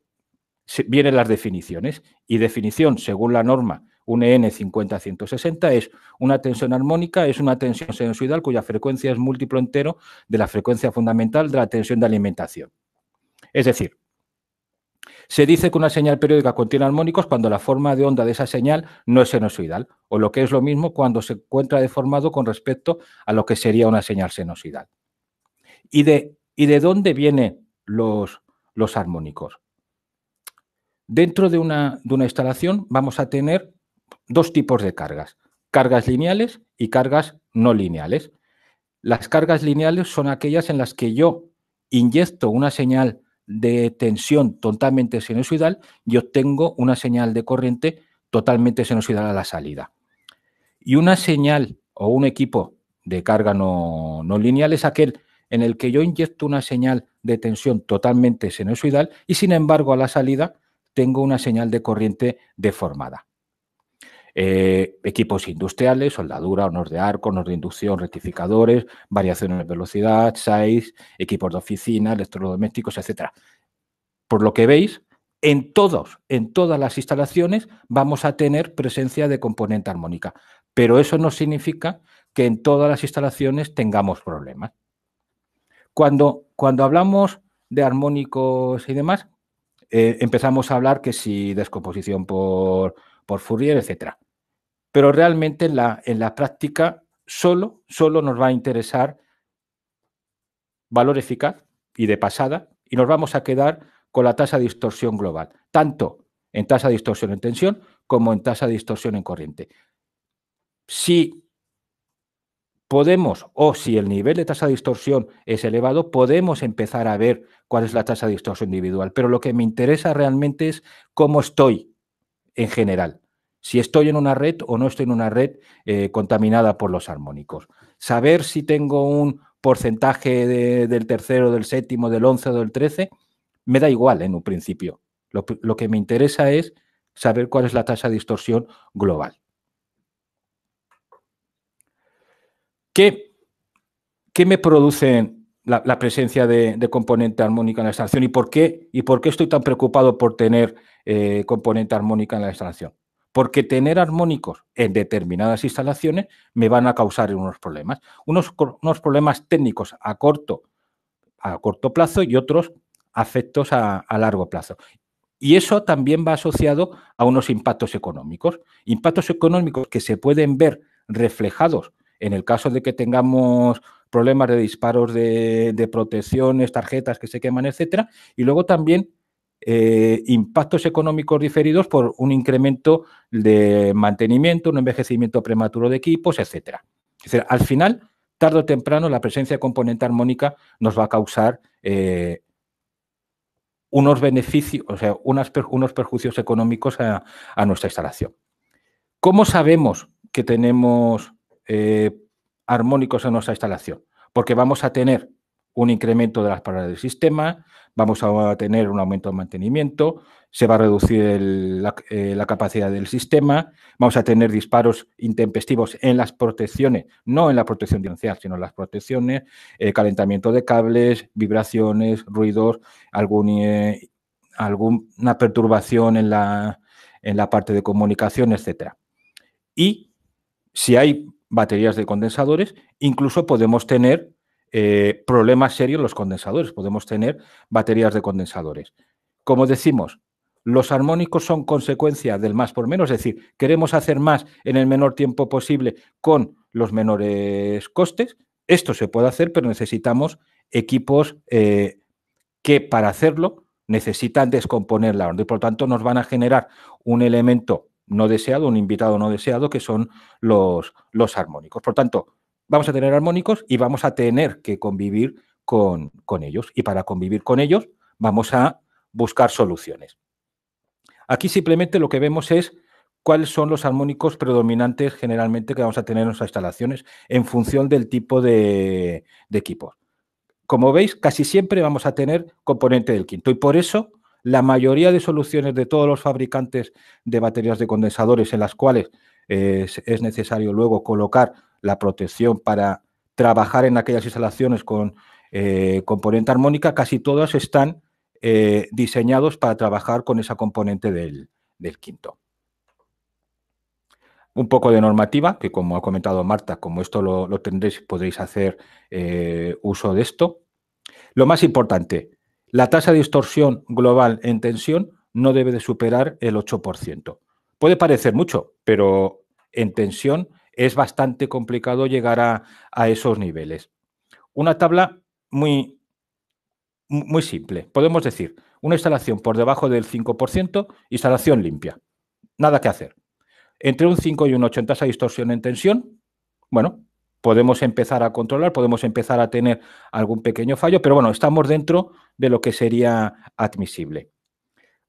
vienen las definiciones. Y definición, según la norma, un EN50-160 es una tensión armónica, es una tensión sinusoidal cuya frecuencia es múltiplo entero de la frecuencia fundamental de la tensión de alimentación. Es decir, se dice que una señal periódica contiene armónicos cuando la forma de onda de esa señal no es senoidal o lo que es lo mismo cuando se encuentra deformado con respecto a lo que sería una señal sinusoidal. ¿Y de, y de dónde vienen los, armónicos? Dentro de una instalación vamos a tener dos tipos de cargas, cargas lineales y cargas no lineales. Las cargas lineales son aquellas en las que yo inyecto una señal de tensión totalmente sinusoidal y obtengo una señal de corriente totalmente sinusoidal a la salida. Y una señal o un equipo de carga no, lineal es aquel en el que yo inyecto una señal de tensión totalmente sinusoidal y sin embargo a la salida tengo una señal de corriente deformada. Eh, equipos industriales, soldadura, hornos de arco, hornos de inducción, rectificadores, variaciones de velocidad, size, equipos de oficina, electrodomésticos, etcétera, Por lo que veis, en todos, en todas las instalaciones vamos a tener presencia de componente armónica, pero eso no significa que en todas las instalaciones tengamos problemas. Cuando, cuando hablamos de armónicos y demás, eh, empezamos a hablar que si descomposición por, por Fourier, etcétera pero realmente en la, práctica solo, solo nos va a interesar valor eficaz y de pasada y nos vamos a quedar con la tasa de distorsión global, tanto en tasa de distorsión en tensión como en tasa de distorsión en corriente. Si podemos, o si el nivel de tasa de distorsión es elevado, podemos empezar a ver cuál es la tasa de distorsión individual, pero lo que me interesa realmente es cómo estoy en general si estoy en una red o no estoy en una red eh, contaminada por los armónicos. Saber si tengo un porcentaje del tercero, del séptimo, del once o del trece, me da igual en un principio. Lo, que me interesa es saber cuál es la tasa de distorsión global. ¿Qué, me produce la, presencia de, componente armónica en la extracción y por qué, y por qué estoy tan preocupado por tener eh, componente armónica en la extracción? porque tener armónicos en determinadas instalaciones me van a causar unos problemas, unos, problemas técnicos a corto, a corto plazo y otros afectos a, largo plazo. Y eso también va asociado a unos impactos económicos, impactos económicos que se pueden ver reflejados en el caso de que tengamos problemas de disparos de, de protecciones, tarjetas que se queman, etcétera, y luego también eh, impactos económicos diferidos por un incremento de mantenimiento, un envejecimiento prematuro de equipos, etc. al final, tarde o temprano, la presencia de componente armónica nos va a causar eh, unos beneficios, o sea, unos perjuicios económicos a, nuestra instalación. ¿Cómo sabemos que tenemos eh, armónicos en nuestra instalación? Porque vamos a tener un incremento de las paradas del sistema, vamos a tener un aumento de mantenimiento, se va a reducir eh, la, capacidad del sistema, vamos a tener disparos intempestivos en las protecciones, no en la protección diferencial, sino en las protecciones, eh, calentamiento de cables, vibraciones, ruidos, algún, eh, alguna perturbación en la, en la parte de comunicación, etc. Y si hay baterías de condensadores, incluso podemos tener eh, problemas serios los condensadores. Podemos tener baterías de condensadores. Como decimos, los armónicos son consecuencia del más por menos, es decir, queremos hacer más en el menor tiempo posible con los menores costes. Esto se puede hacer, pero necesitamos equipos eh, que para hacerlo necesitan descomponer la onda y por lo tanto nos van a generar un elemento no deseado, un invitado no deseado, que son los, los armónicos. Por tanto, vamos a tener armónicos y vamos a tener que convivir con, ellos. Y para convivir con ellos vamos a buscar soluciones. Aquí simplemente lo que vemos es cuáles son los armónicos predominantes generalmente que vamos a tener en nuestras instalaciones en función del tipo de, de equipos. Como veis, casi siempre vamos a tener componente del quinto y por eso la mayoría de soluciones de todos los fabricantes de baterías de condensadores en las cuales eh, es, necesario luego colocar la protección para trabajar en aquellas instalaciones con eh, componente armónica, casi todas están eh, diseñados para trabajar con esa componente del, quinto. Un poco de normativa, que como ha comentado Marta, como esto lo, tendréis, podréis hacer eh, uso de esto. Lo más importante, la tasa de distorsión global en tensión no debe de superar el 8%. Puede parecer mucho, pero en tensión es bastante complicado llegar a, esos niveles. Una tabla muy, muy simple. Podemos decir, una instalación por debajo del 5%, instalación limpia. Nada que hacer. Entre un 5 y un 8 en tasa de distorsión en tensión, bueno, podemos empezar a controlar, podemos empezar a tener algún pequeño fallo, pero bueno, estamos dentro de lo que sería admisible.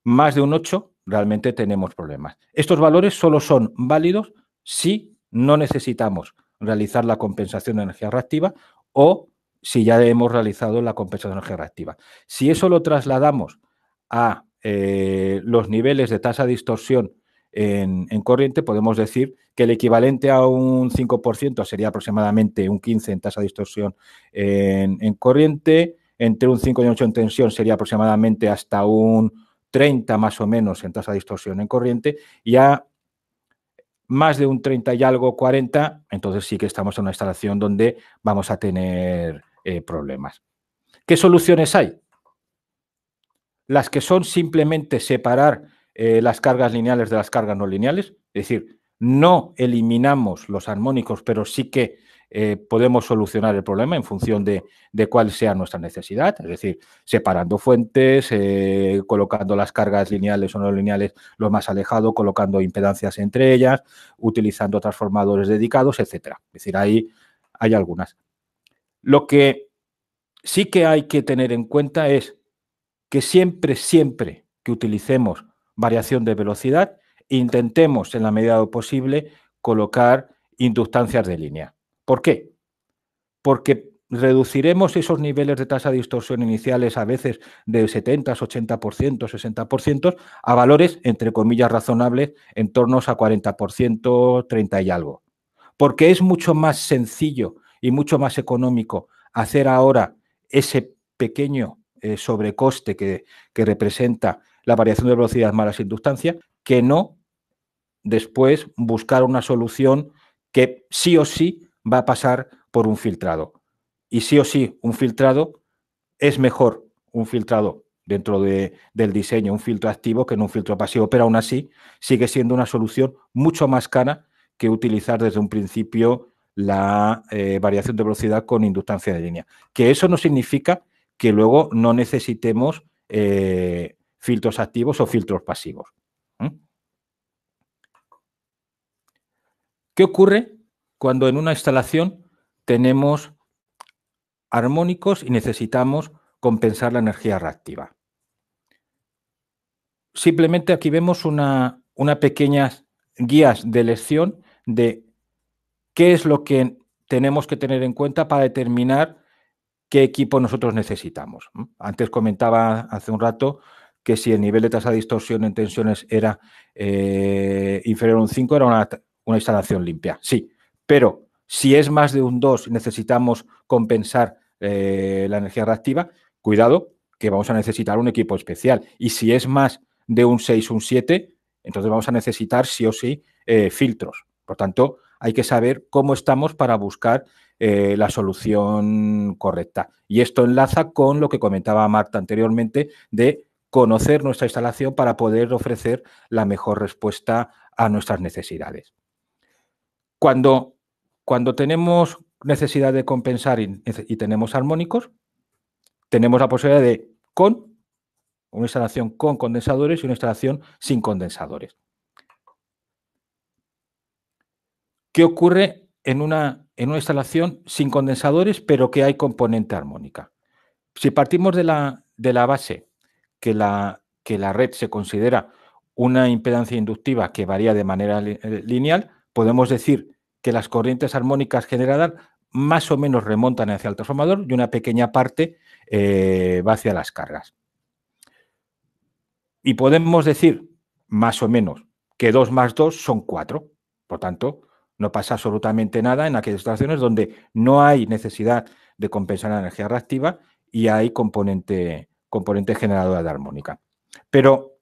Más de un 8 realmente tenemos problemas. Estos valores solo son válidos si no necesitamos realizar la compensación de energía reactiva o si ya hemos realizado la compensación de energía reactiva. Si eso lo trasladamos a eh, los niveles de tasa de distorsión en, corriente, podemos decir que el equivalente a un 5% sería aproximadamente un 15% en tasa de distorsión en, en corriente, entre un 5 y un 8 en tensión sería aproximadamente hasta un 30 más o menos en tasa de distorsión en corriente, y a más de un 30 y algo, 40, entonces sí que estamos en una instalación donde vamos a tener eh, problemas. ¿Qué soluciones hay? Las que son simplemente separar eh, las cargas lineales de las cargas no lineales, es decir, no eliminamos los armónicos, pero sí que eh, podemos solucionar el problema en función de, cuál sea nuestra necesidad, es decir, separando fuentes, eh, colocando las cargas lineales o no lineales lo más alejado, colocando impedancias entre ellas, utilizando transformadores dedicados, etcétera. Es decir, ahí hay algunas. Lo que sí que hay que tener en cuenta es que siempre, siempre que utilicemos variación de velocidad, intentemos en la medida posible colocar inductancias de línea. ¿Por qué? Porque reduciremos esos niveles de tasa de distorsión iniciales a veces de 70, 80%, 60% a valores, entre comillas, razonables en torno a 40%, 30 y algo. Porque es mucho más sencillo y mucho más económico hacer ahora ese pequeño eh, sobrecoste que, representa la variación de velocidad mala distancia, que no después buscar una solución que sí o sí va a pasar por un filtrado. Y sí o sí, un filtrado es mejor, un filtrado dentro de, del diseño, un filtro activo que no un filtro pasivo, pero aún así sigue siendo una solución mucho más cara que utilizar desde un principio la eh, variación de velocidad con inductancia de línea. Que eso no significa que luego no necesitemos eh, filtros activos o filtros pasivos. ¿Qué ocurre cuando en una instalación tenemos armónicos y necesitamos compensar la energía reactiva. Simplemente aquí vemos una, una pequeñas guías de lección de qué es lo que tenemos que tener en cuenta para determinar qué equipo nosotros necesitamos. Antes comentaba hace un rato que si el nivel de tasa de distorsión en tensiones era eh, inferior a un 5, era una, una instalación limpia. Sí, pero si es más de un 2 necesitamos compensar eh, la energía reactiva, cuidado, que vamos a necesitar un equipo especial. Y si es más de un 6, un 7, entonces vamos a necesitar sí o sí eh, filtros. Por tanto, hay que saber cómo estamos para buscar eh, la solución correcta. Y esto enlaza con lo que comentaba Marta anteriormente de conocer nuestra instalación para poder ofrecer la mejor respuesta a nuestras necesidades. Cuando cuando tenemos necesidad de compensar y, tenemos armónicos, tenemos la posibilidad de con una instalación con condensadores y una instalación sin condensadores. ¿Qué ocurre en una, en una instalación sin condensadores pero que hay componente armónica? Si partimos de la, base que la, que la red se considera una impedancia inductiva que varía de manera lineal, podemos decir que las corrientes armónicas generadas más o menos remontan hacia el transformador y una pequeña parte eh, va hacia las cargas. Y podemos decir, más o menos, que 2 más 2 son 4. Por tanto, no pasa absolutamente nada en aquellas situaciones donde no hay necesidad de compensar la energía reactiva y hay componente, componente generadora de armónica. Pero,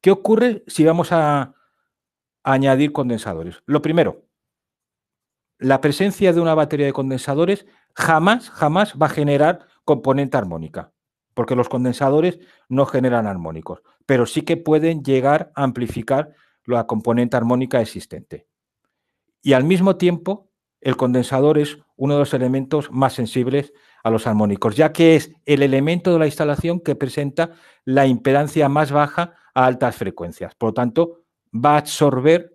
¿qué ocurre si vamos a añadir condensadores? Lo primero, la presencia de una batería de condensadores jamás, jamás va a generar componente armónica, porque los condensadores no generan armónicos, pero sí que pueden llegar a amplificar la componente armónica existente. Y al mismo tiempo, el condensador es uno de los elementos más sensibles a los armónicos, ya que es el elemento de la instalación que presenta la impedancia más baja a altas frecuencias. Por lo tanto, va a absorber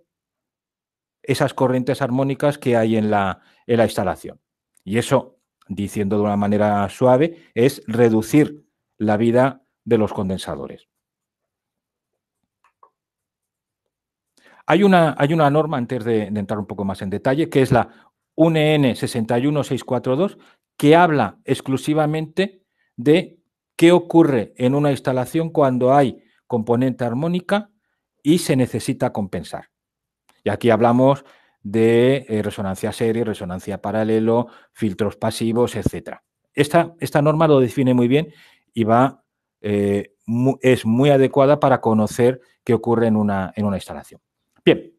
esas corrientes armónicas que hay en la, en la instalación. Y eso, diciendo de una manera suave, es reducir la vida de los condensadores. Hay una, hay una norma, antes de, de entrar un poco más en detalle, que es la UNN 61642, que habla exclusivamente de qué ocurre en una instalación cuando hay componente armónica y se necesita compensar. Y aquí hablamos de eh, resonancia serie, resonancia paralelo, filtros pasivos, etc. Esta, esta norma lo define muy bien y va, eh, es muy adecuada para conocer qué ocurre en una, en una instalación. Bien,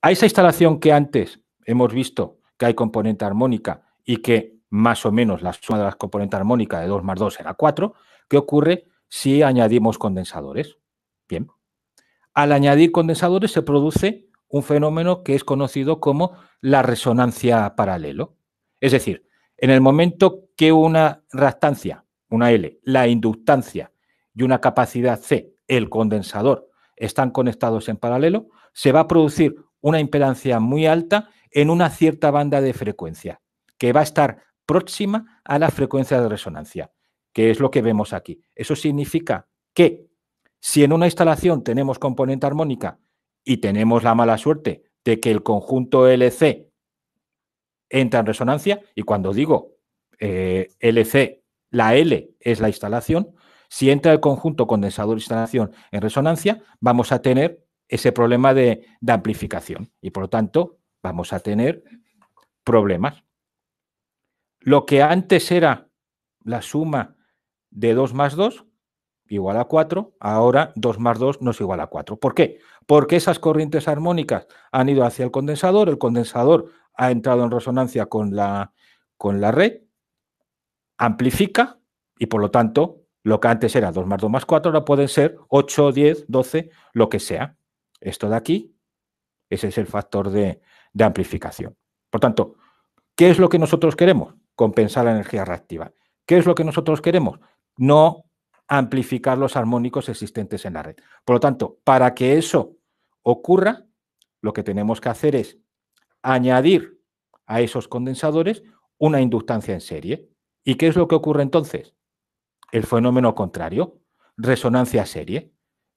a esa instalación que antes hemos visto que hay componente armónica y que más o menos la suma de las componentes armónicas de 2 más 2 era 4, ¿qué ocurre si añadimos condensadores? Bien, al añadir condensadores se produce un fenómeno que es conocido como la resonancia paralelo. Es decir, en el momento que una reactancia, una L, la inductancia y una capacidad C, el condensador, están conectados en paralelo, se va a producir una impedancia muy alta en una cierta banda de frecuencia, que va a estar próxima a la frecuencia de resonancia, que es lo que vemos aquí. Eso significa que si en una instalación tenemos componente armónica y tenemos la mala suerte de que el conjunto LC entra en resonancia y cuando digo eh, LC, la L es la instalación, si entra el conjunto condensador-instalación en resonancia, vamos a tener ese problema de, de amplificación y por lo tanto vamos a tener problemas. Lo que antes era la suma de 2 más 2, igual a 4, ahora 2 más 2 no es igual a 4. ¿Por qué? Porque esas corrientes armónicas han ido hacia el condensador, el condensador ha entrado en resonancia con la, con la red, amplifica y por lo tanto lo que antes era 2 más 2 más 4 ahora puede ser 8, 10, 12, lo que sea. Esto de aquí, ese es el factor de, de amplificación. Por tanto, ¿qué es lo que nosotros queremos? Compensar la energía reactiva. ¿Qué es lo que nosotros queremos? No amplificar los armónicos existentes en la red. Por lo tanto, para que eso ocurra, lo que tenemos que hacer es añadir a esos condensadores una inductancia en serie. ¿Y qué es lo que ocurre entonces? El fenómeno contrario, resonancia serie.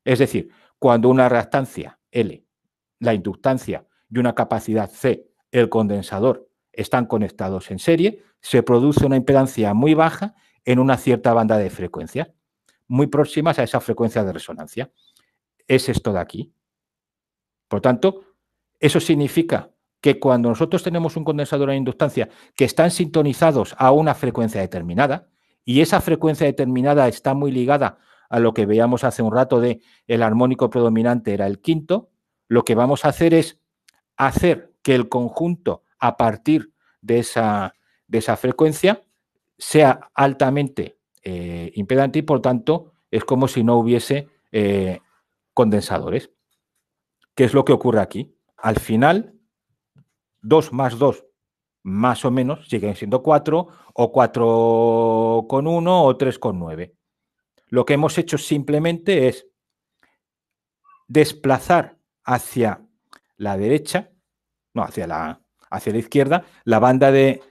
Es decir, cuando una reactancia L, la inductancia y una capacidad C, el condensador, están conectados en serie, se produce una impedancia muy baja en una cierta banda de frecuencia muy próximas a esa frecuencia de resonancia. Es esto de aquí. Por tanto, eso significa que cuando nosotros tenemos un condensador de inductancia que están sintonizados a una frecuencia determinada, y esa frecuencia determinada está muy ligada a lo que veíamos hace un rato de el armónico predominante era el quinto, lo que vamos a hacer es hacer que el conjunto a partir de esa, de esa frecuencia sea altamente eh, impedante y por tanto es como si no hubiese eh, condensadores. ¿Qué es lo que ocurre aquí? Al final, 2 más 2 más o menos siguen siendo 4 o 4 con 1 o 3 con 9. Lo que hemos hecho simplemente es desplazar hacia la derecha, no, hacia la, hacia la izquierda, la banda de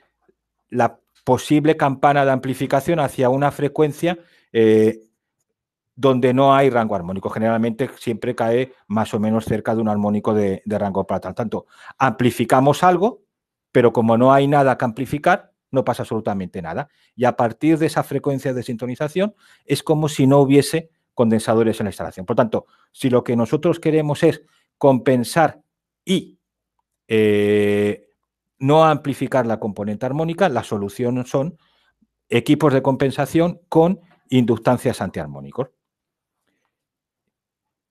la posible campana de amplificación hacia una frecuencia eh, donde no hay rango armónico. Generalmente siempre cae más o menos cerca de un armónico de, rango plata. Tanto amplificamos algo, pero como no hay nada que amplificar, no pasa absolutamente nada. Y a partir de esa frecuencia de sintonización es como si no hubiese condensadores en la instalación. Por tanto, si lo que nosotros queremos es compensar y eh, no amplificar la componente armónica, la solución son equipos de compensación con inductancias antiarmónicas.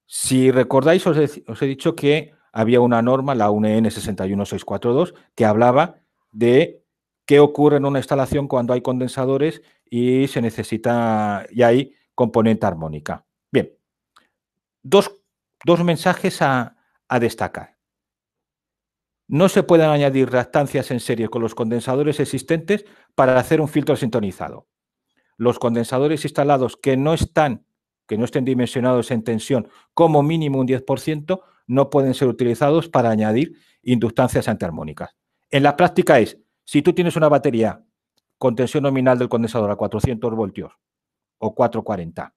Si recordáis, os he, dicho que había una norma, la e UNEN 61642, que hablaba de qué ocurre en una instalación cuando hay condensadores y se necesita y hay componente armónica. Bien, dos, mensajes a destacar no se pueden añadir reactancias en serie con los condensadores existentes para hacer un filtro sintonizado. Los condensadores instalados que no están, que no estén dimensionados en tensión como mínimo un 10%, no pueden ser utilizados para añadir inductancias antiarmónicas. En la práctica es, si tú tienes una batería con tensión nominal del condensador a 400 voltios o 440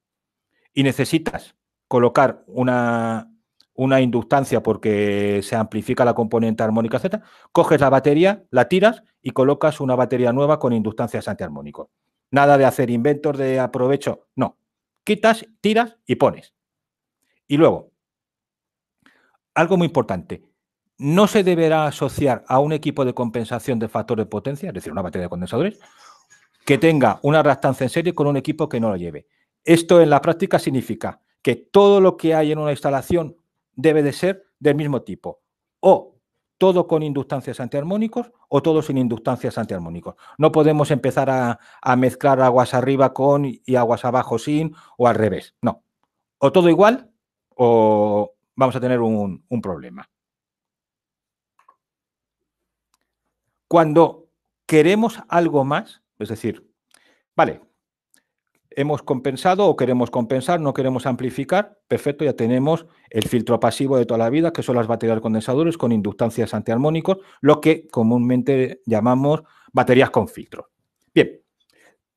y necesitas colocar una una inductancia porque se amplifica la componente armónica, etc. Coges la batería, la tiras y colocas una batería nueva con inductancias antiarmónico. Nada de hacer inventos de aprovecho, no. Quitas, tiras y pones. Y luego, algo muy importante, no se deberá asociar a un equipo de compensación de factor de potencia, es decir, una batería de condensadores, que tenga una reactancia en serie con un equipo que no lo lleve. Esto en la práctica significa que todo lo que hay en una instalación debe de ser del mismo tipo. O todo con inductancias antiarmónicos o todo sin inductancias antiarmónicos. No podemos empezar a, mezclar aguas arriba con y aguas abajo sin o al revés. No. O todo igual o vamos a tener un problema. Cuando queremos algo más, es decir, vale, hemos compensado o queremos compensar, no queremos amplificar, perfecto, ya tenemos el filtro pasivo de toda la vida, que son las baterías de condensadores con inductancias antiarmónicos, lo que comúnmente llamamos baterías con filtro. Bien,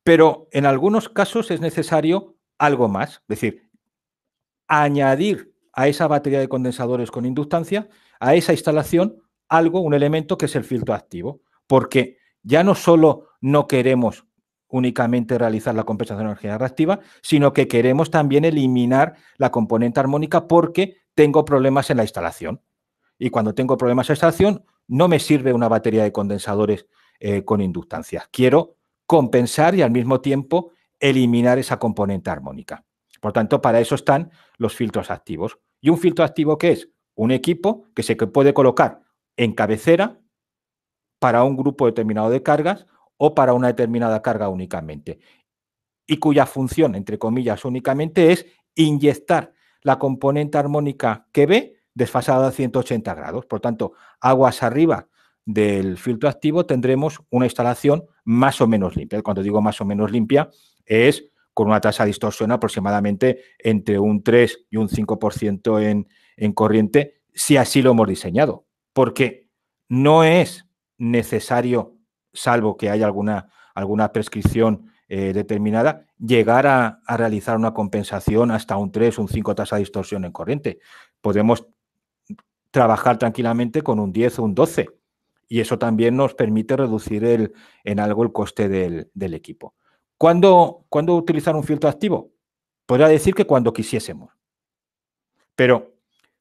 pero en algunos casos es necesario algo más, es decir, añadir a esa batería de condensadores con inductancia, a esa instalación, algo, un elemento que es el filtro activo, porque ya no solo no queremos únicamente realizar la compensación de energía reactiva, sino que queremos también eliminar la componente armónica porque tengo problemas en la instalación. Y cuando tengo problemas en la instalación, no me sirve una batería de condensadores eh, con inductancia. Quiero compensar y al mismo tiempo eliminar esa componente armónica. Por tanto, para eso están los filtros activos. ¿Y un filtro activo qué es? Un equipo que se puede colocar en cabecera para un grupo determinado de cargas o para una determinada carga únicamente, y cuya función, entre comillas, únicamente es inyectar la componente armónica que ve desfasada a 180 grados. Por tanto, aguas arriba del filtro activo tendremos una instalación más o menos limpia. Cuando digo más o menos limpia, es con una tasa de distorsión aproximadamente entre un 3 y un 5% en, en corriente, si así lo hemos diseñado. Porque no es necesario salvo que haya alguna, alguna prescripción eh, determinada, llegar a, realizar una compensación hasta un 3, un 5 tasa de distorsión en corriente. Podemos trabajar tranquilamente con un 10 o un 12 y eso también nos permite reducir el, en algo el coste del, equipo. ¿Cuándo, ¿Cuándo utilizar un filtro activo? Podría decir que cuando quisiésemos. Pero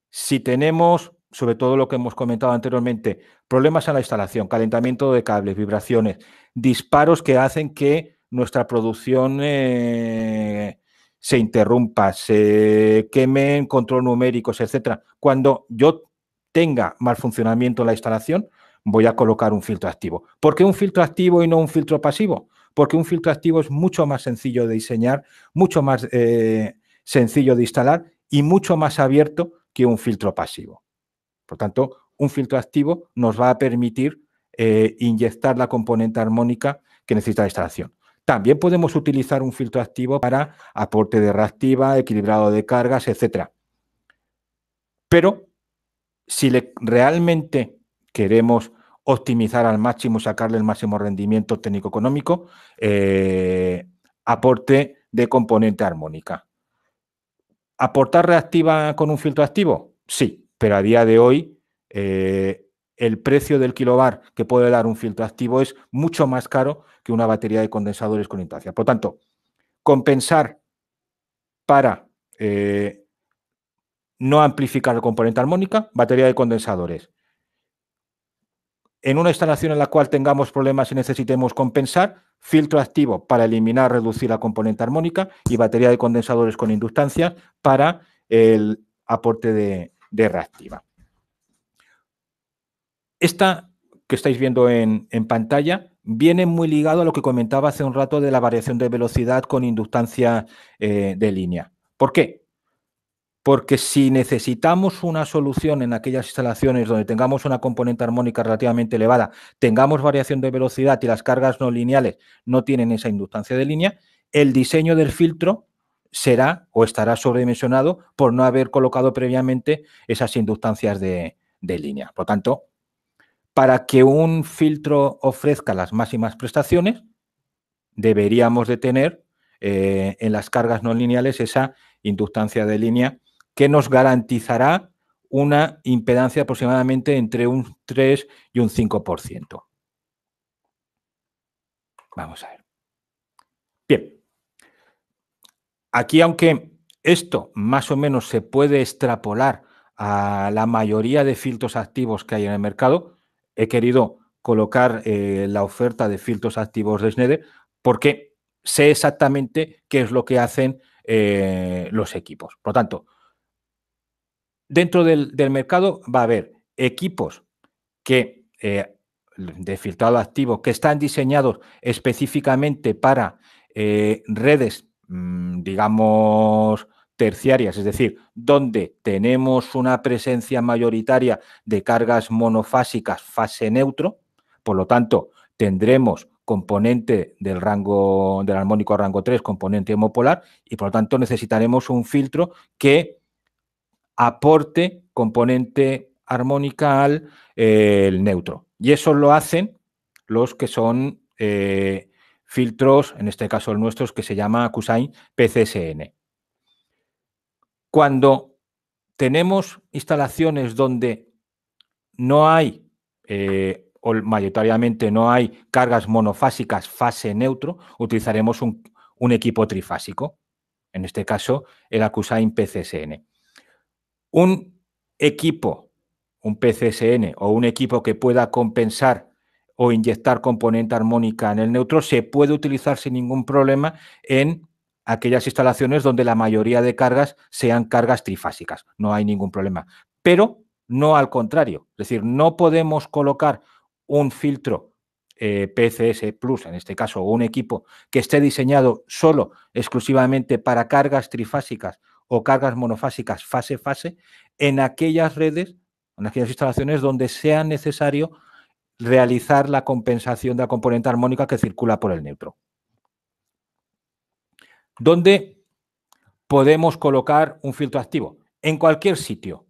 si tenemos sobre todo lo que hemos comentado anteriormente, problemas en la instalación, calentamiento de cables, vibraciones, disparos que hacen que nuestra producción eh, se interrumpa, se quemen control numéricos, etcétera. Cuando yo tenga mal funcionamiento en la instalación, voy a colocar un filtro activo. ¿Por qué un filtro activo y no un filtro pasivo? Porque un filtro activo es mucho más sencillo de diseñar, mucho más eh, sencillo de instalar y mucho más abierto que un filtro pasivo. Por tanto, un filtro activo nos va a permitir eh, inyectar la componente armónica que necesita la instalación. También podemos utilizar un filtro activo para aporte de reactiva, equilibrado de cargas, etc. Pero si realmente queremos optimizar al máximo, sacarle el máximo rendimiento técnico-económico, eh, aporte de componente armónica. ¿Aportar reactiva con un filtro activo? Sí, pero a día de hoy eh, el precio del kilobar que puede dar un filtro activo es mucho más caro que una batería de condensadores con inductancia. Por tanto, compensar para eh, no amplificar la componente armónica, batería de condensadores. En una instalación en la cual tengamos problemas y necesitemos compensar, filtro activo para eliminar, reducir la componente armónica y batería de condensadores con inductancia para el aporte de, de reactiva. Esta que estáis viendo en, pantalla viene muy ligado a lo que comentaba hace un rato de la variación de velocidad con inductancia eh, de línea. ¿Por qué? Porque si necesitamos una solución en aquellas instalaciones donde tengamos una componente armónica relativamente elevada, tengamos variación de velocidad y las cargas no lineales no tienen esa inductancia de línea, el diseño del filtro será o estará sobredimensionado por no haber colocado previamente esas inductancias de, línea. Por lo tanto, para que un filtro ofrezca las máximas prestaciones, deberíamos de tener eh, en las cargas no lineales esa inductancia de línea que nos garantizará una impedancia aproximadamente entre un 3 y un 5%. Vamos a ver. Aquí, aunque esto más o menos se puede extrapolar a la mayoría de filtros activos que hay en el mercado, he querido colocar eh, la oferta de filtros activos de Schneider porque sé exactamente qué es lo que hacen eh, los equipos. Por lo tanto, dentro del, mercado va a haber equipos eh, de filtrado activo que están diseñados específicamente para redes Mm, digamos, terciarias, es decir, donde tenemos una presencia mayoritaria de cargas monofásicas fase neutro, por lo tanto, tendremos componente del rango del armónico rango 3, componente hemopolar, y por lo tanto necesitaremos un filtro que aporte componente armónica al eh, el neutro. Y eso lo hacen los que son eh, filtros, en este caso el nuestro, que se llama accusain PCSN. Cuando tenemos instalaciones donde no hay, eh, o mayoritariamente no hay cargas monofásicas fase neutro, utilizaremos un, equipo trifásico, en este caso el Acusain PCSN. Un equipo, un PCSN o un equipo que pueda compensar o inyectar componente armónica en el neutro se puede utilizar sin ningún problema en aquellas instalaciones donde la mayoría de cargas sean cargas trifásicas. No hay ningún problema. Pero no al contrario. Es decir, no podemos colocar un filtro eh, PCS Plus, en este caso, o un equipo que esté diseñado solo, exclusivamente para cargas trifásicas o cargas monofásicas fase-fase, en aquellas redes, en aquellas instalaciones donde sea necesario realizar la compensación de la componente armónica que circula por el neutro. ¿Dónde podemos colocar un filtro activo? En cualquier sitio.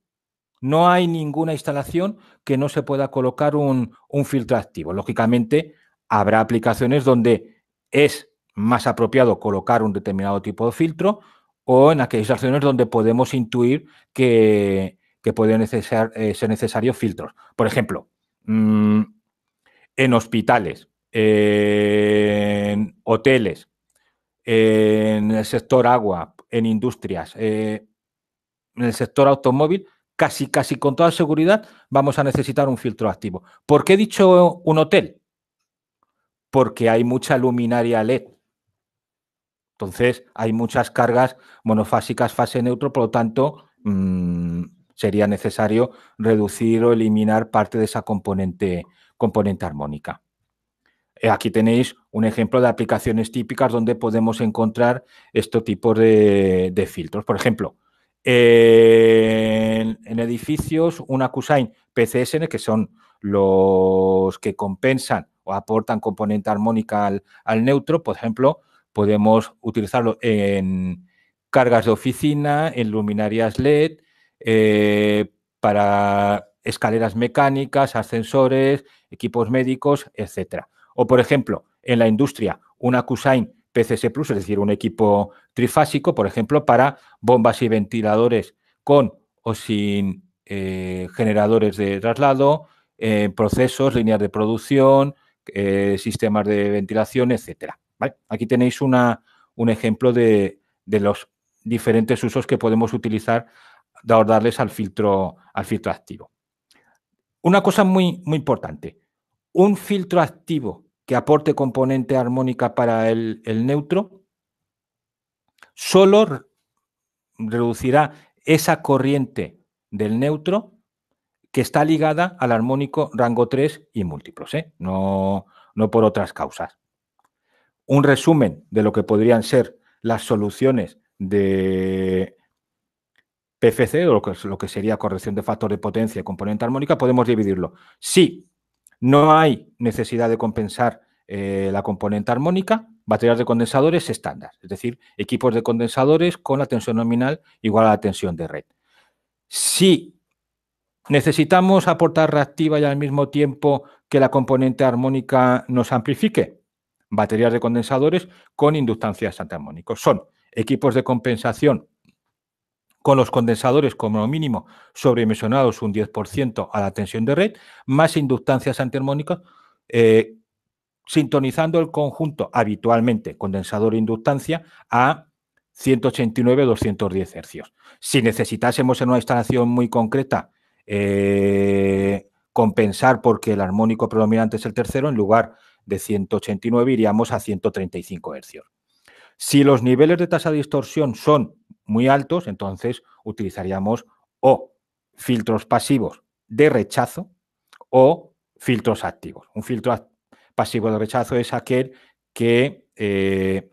No hay ninguna instalación que no se pueda colocar un, filtro activo. Lógicamente, habrá aplicaciones donde es más apropiado colocar un determinado tipo de filtro o en aquellas instalaciones donde podemos intuir que, que pueden eh, ser necesarios filtros. Por ejemplo, mm, en hospitales, en hoteles, en el sector agua, en industrias, eh, en el sector automóvil, casi, casi con toda seguridad vamos a necesitar un filtro activo. ¿Por qué he dicho un hotel? Porque hay mucha luminaria LED. Entonces, hay muchas cargas monofásicas fase neutro, por lo tanto, mm, sería necesario reducir o eliminar parte de esa componente componente armónica. Eh, aquí tenéis un ejemplo de aplicaciones típicas donde podemos encontrar este tipo de, filtros. Por ejemplo, en, edificios, un acusain PCSN, que son los que compensan o aportan componente armónica al, neutro, por ejemplo, podemos utilizarlo en cargas de oficina, en luminarias LED, eh, para escaleras mecánicas, ascensores, equipos médicos, etcétera. O, por ejemplo, en la industria, una Cusain PCS Plus, es decir, un equipo trifásico, por ejemplo, para bombas y ventiladores con o sin eh, generadores de traslado, eh, procesos, líneas de producción, eh, sistemas de ventilación, etcétera. Aquí tenéis una, un ejemplo de, los diferentes usos que podemos utilizar, darles al filtro, al filtro activo. Una cosa muy, muy importante, un filtro activo que aporte componente armónica para el, neutro solo reducirá esa corriente del neutro que está ligada al armónico rango 3 y múltiplos, ¿eh? no, no por otras causas. Un resumen de lo que podrían ser las soluciones de, PFC, o lo que, sería corrección de factor de potencia y componente armónica, podemos dividirlo. Si no hay necesidad de compensar eh, la componente armónica, baterías de condensadores estándar, es decir, equipos de condensadores con la tensión nominal igual a la tensión de red. Si necesitamos aportar reactiva y al mismo tiempo que la componente armónica nos amplifique, baterías de condensadores con inductancias armónicos Son equipos de compensación con los condensadores como mínimo sobreemisionados un 10% a la tensión de red, más inductancias antiarmónicas, eh, sintonizando el conjunto habitualmente condensador e inductancia a 189-210 Hz. Si necesitásemos en una instalación muy concreta eh, compensar porque el armónico predominante es el tercero, en lugar de 189 iríamos a 135 Hz. Si los niveles de tasa de distorsión son muy altos, entonces utilizaríamos o filtros pasivos de rechazo o filtros activos. Un filtro pasivo de rechazo es aquel que eh,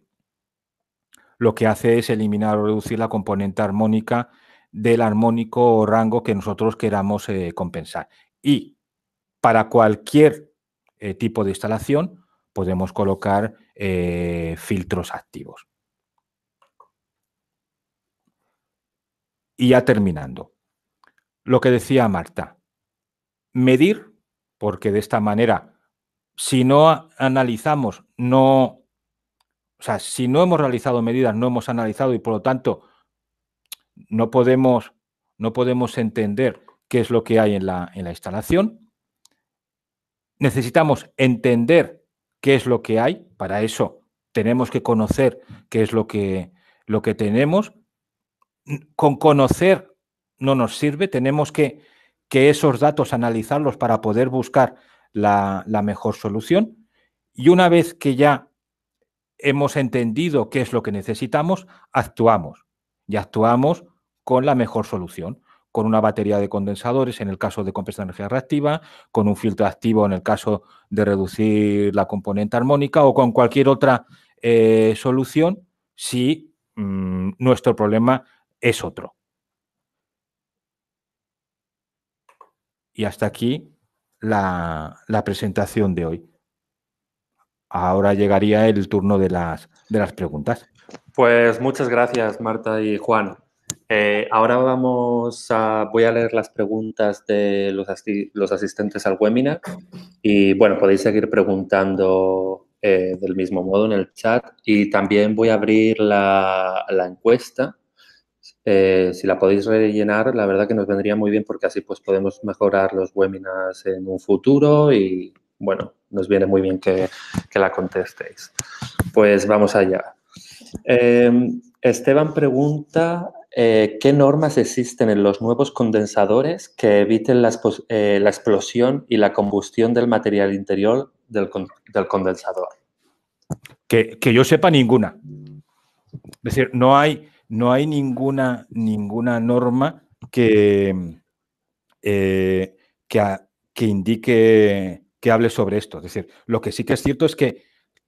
lo que hace es eliminar o reducir la componente armónica del armónico o rango que nosotros queramos eh, compensar. Y para cualquier eh, tipo de instalación podemos colocar filtros activos. Y ya terminando, lo que decía Marta, medir, porque de esta manera, si no analizamos, no, o sea, si no hemos realizado medidas, no hemos analizado y por lo tanto no podemos, no podemos entender qué es lo que hay en la, en la instalación. Necesitamos entender qué es lo que hay, para eso tenemos que conocer qué es lo que, lo que tenemos con conocer no nos sirve, tenemos que, que esos datos analizarlos para poder buscar la, mejor solución. Y una vez que ya hemos entendido qué es lo que necesitamos, actuamos. Y actuamos con la mejor solución, con una batería de condensadores en el caso de compresión de energía reactiva, con un filtro activo en el caso de reducir la componente armónica o con cualquier otra eh, solución si mm, nuestro problema es otro. Y hasta aquí la, presentación de hoy. Ahora llegaría el turno de las, preguntas. Pues muchas gracias, Marta y Juan. Eh, ahora vamos a, voy a leer las preguntas de los, asistentes al webinar y bueno, podéis seguir preguntando eh, del mismo modo en el chat y también voy a abrir la, la encuesta eh, si la podéis rellenar, la verdad que nos vendría muy bien porque así pues podemos mejorar los webinars en un futuro y bueno, nos viene muy bien que, la contestéis. Pues vamos allá. Em, Esteban pregunta, eh, ¿qué normas existen en los nuevos condensadores que eviten la, eh, explosión y la combustión del material interior del, condensador? Que, que yo sepa ninguna. Es decir, no hay no hay ninguna, ninguna norma que, eh, que, indique, que hable sobre esto. Es decir, lo que sí que es cierto es que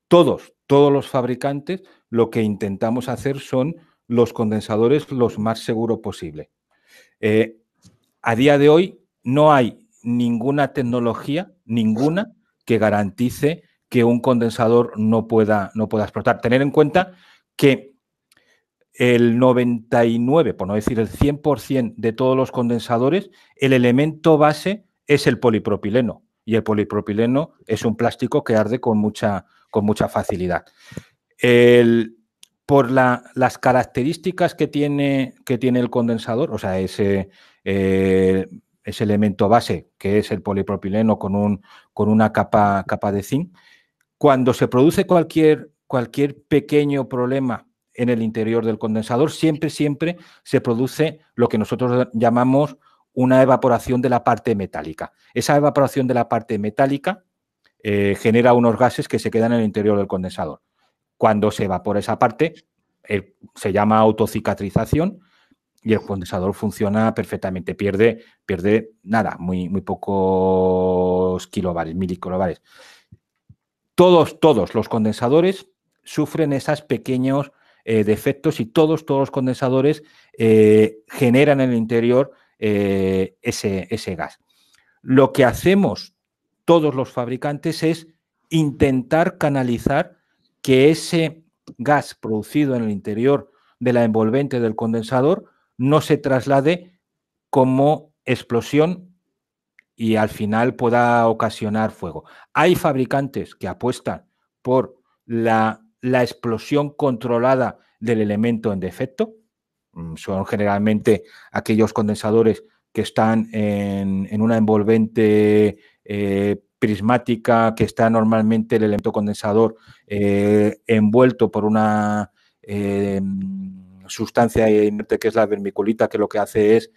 todos, todos los fabricantes, lo que intentamos hacer son los condensadores los más seguros posible. Eh, a día de hoy no hay ninguna tecnología, ninguna, que garantice que un condensador no pueda, no pueda explotar. Tener en cuenta que el 99, por no decir el 100% de todos los condensadores, el elemento base es el polipropileno. Y el polipropileno es un plástico que arde con mucha, con mucha facilidad. por las características que tiene, que tiene, el condensador, o sea, ese, eh, ese, elemento base que es el polipropileno con, un, con una capa, capa de zinc, cuando se produce cualquier, cualquier pequeño problema en el interior del condensador, siempre, siempre se produce lo que nosotros llamamos una evaporación de la parte metálica. Esa evaporación de la parte metálica eh, genera unos gases que se quedan en el interior del condensador. Cuando se evapora esa parte, se llama autocicatrización y el condensador funciona perfectamente. Pierde, pierde nada, muy, muy pocos kilovares, milicilovares. Todos, todos los condensadores sufren esos pequeños eh, defectos y todos, todos los condensadores eh, generan en el interior eh, ese, ese gas. Lo que hacemos todos los fabricantes es intentar canalizar que ese gas producido en el interior de la envolvente del condensador no se traslade como explosión y al final pueda ocasionar fuego. Hay fabricantes que apuestan por la la explosión controlada del elemento en defecto. Mm, son generalmente aquellos condensadores que están en, una envolvente eh, prismática, que está normalmente el elemento condensador eh, envuelto por una eh, sustancia inerte que es la vermiculita, que lo que hace es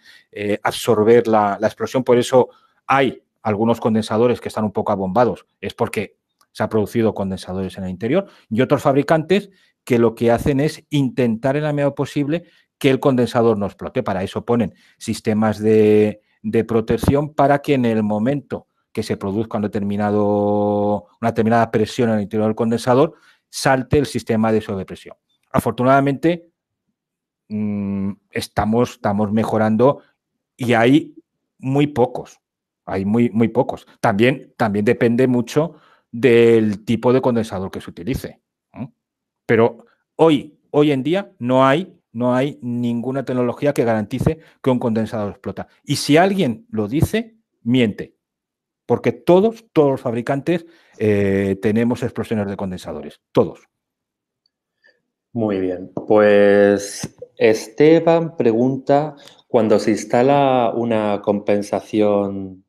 absorber la, la explosión. Por eso hay algunos condensadores que están un poco abombados. Es porque se ha producido condensadores en el interior, y otros fabricantes que lo que hacen es intentar en la medida posible que el condensador no explote. Para eso ponen sistemas de, de protección para que en el momento que se produzca una determinada presión en el interior del condensador, salte el sistema de sobrepresión. Afortunadamente, mm, estamos, estamos mejorando y hay muy pocos, hay muy, muy pocos. También, también depende mucho del tipo de condensador que se utilice. Pero hoy, hoy en día no hay, no hay ninguna tecnología que garantice que un condensador explota. Y si alguien lo dice, miente. Porque todos, todos los fabricantes eh, tenemos explosiones de condensadores. Todos. Muy bien. Pues Esteban pregunta, cuando se instala una compensación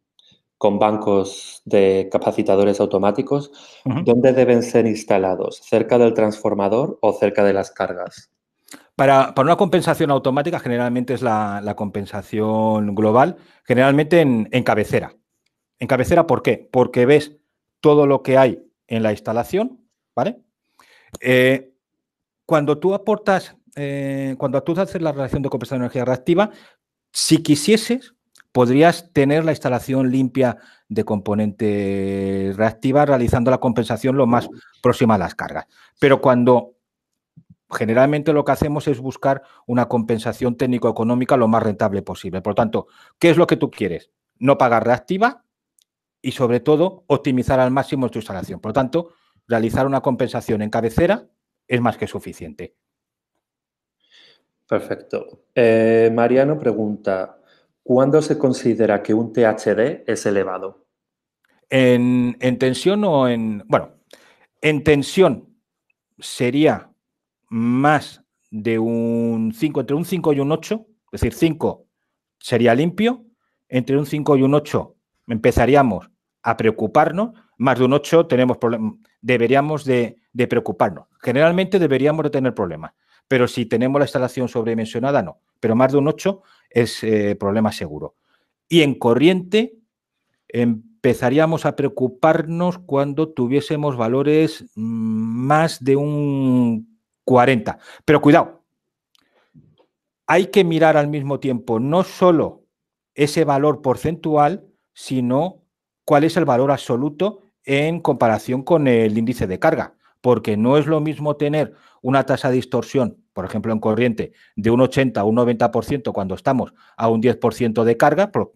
con bancos de capacitadores automáticos, ¿dónde deben ser instalados? ¿Cerca del transformador o cerca de las cargas? Para, una compensación automática, generalmente es la, compensación global, generalmente en, cabecera. En cabecera, ¿por qué? Porque ves todo lo que hay en la instalación, ¿vale? Eh, cuando tú aportas, eh, cuando tú haces la relación de compensación de energía reactiva, si quisieses, podrías tener la instalación limpia de componente reactiva realizando la compensación lo más próxima a las cargas. Pero cuando generalmente lo que hacemos es buscar una compensación técnico-económica lo más rentable posible. Por lo tanto, ¿qué es lo que tú quieres? No pagar reactiva y sobre todo optimizar al máximo tu instalación. Por lo tanto, realizar una compensación en cabecera es más que suficiente. Perfecto. Eh, Mariano pregunta, ¿Cuándo se considera que un THD es elevado? En, tensión o en... Bueno, en tensión sería más de un 5, entre un 5 y un 8, es decir, 5 sería limpio, entre un 5 y un 8 empezaríamos a preocuparnos, más de un 8 tenemos deberíamos de, de, preocuparnos. Generalmente deberíamos de tener problemas, pero si tenemos la instalación sobredimensionada, no. Pero más de un 8 es eh, problema seguro. Y en corriente empezaríamos a preocuparnos cuando tuviésemos valores mm, más de un 40. Pero cuidado, hay que mirar al mismo tiempo no solo ese valor porcentual, sino cuál es el valor absoluto en comparación con el índice de carga, porque no es lo mismo tener una tasa de distorsión por ejemplo en corriente, de un 80 a un 90% cuando estamos a un 10% de carga. Por,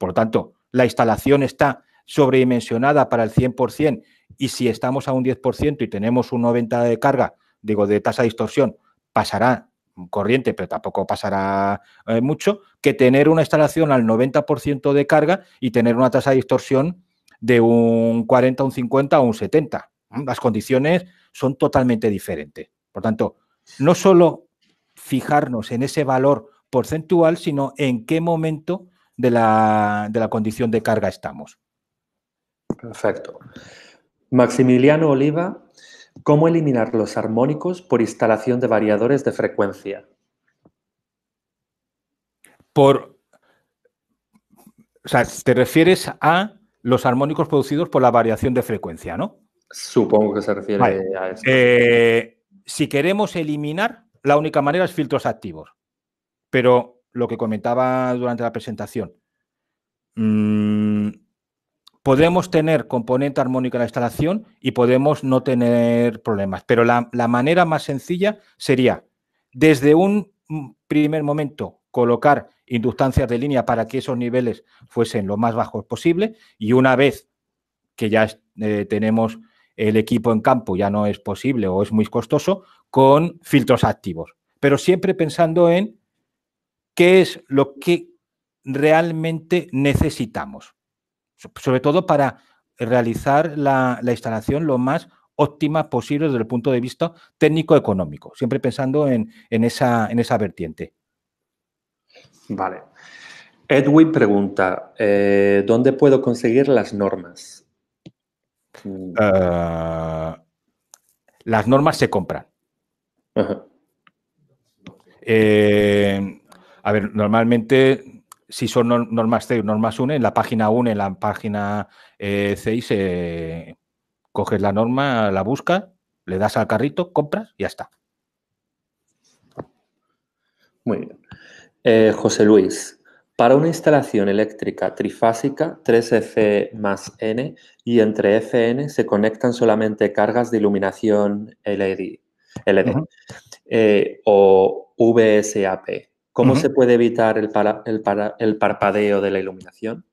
lo tanto, la instalación está sobredimensionada para el 100% y si estamos a un 10% y tenemos un 90% de carga, digo, de tasa de distorsión, pasará corriente, pero tampoco pasará eh, mucho, que tener una instalación al 90% de carga y tener una tasa de distorsión de un 40, un 50 o un 70. Las condiciones son totalmente diferentes. Por tanto, no solo fijarnos en ese valor porcentual, sino en qué momento de la, condición de carga estamos. Perfecto. Maximiliano Oliva, ¿cómo eliminar los armónicos por instalación de variadores de frecuencia? Por, o sea, te refieres a los armónicos producidos por la variación de frecuencia, ¿no? Supongo que se refiere a eso. Eh, si queremos eliminar, la única manera es filtros activos. Pero lo que comentaba durante la presentación, podremos mm, podemos tener componente armónico en la instalación y podemos no tener problemas. Pero la, manera más sencilla sería, desde un primer momento, colocar inductancias de línea para que esos niveles fuesen lo más bajos posible y una vez que ya eh, tenemos el equipo en campo ya no es posible o es muy costoso, con filtros activos. Pero siempre pensando en qué es lo que realmente necesitamos, sobre todo para realizar la, instalación lo más óptima posible desde el punto de vista técnico-económico, siempre pensando en, en, esa, en esa vertiente. Vale. Edwin pregunta, eh, ¿dónde puedo conseguir las normas? Eh, las normas se compran. Eh, a ver, normalmente, si son normas CEI, normas UNE, en la página UNE, en la página eh, coges la norma, la buscas, le das al carrito, compras y ya está. Muy bien. Eh, José Luis, para una instalación eléctrica trifásica, 3 f más N y entre Fn se conectan solamente cargas de iluminación LED, e eh, o VSAP. ¿Cómo se puede evitar el, parpadeo de la iluminación?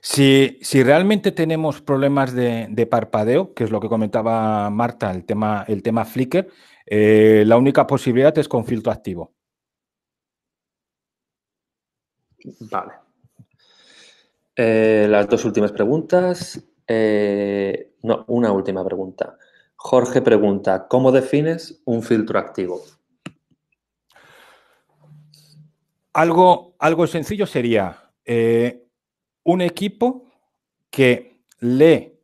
Si, realmente tenemos problemas de, parpadeo, que es lo que comentaba Marta, el tema, el tema Flickr, eh, la única posibilidad es con filtro activo. Vale. Eh, las dos últimas preguntas. Eh, no, una última pregunta. Jorge pregunta, ¿cómo defines un filtro activo? Algo, algo sencillo sería eh, un equipo que lee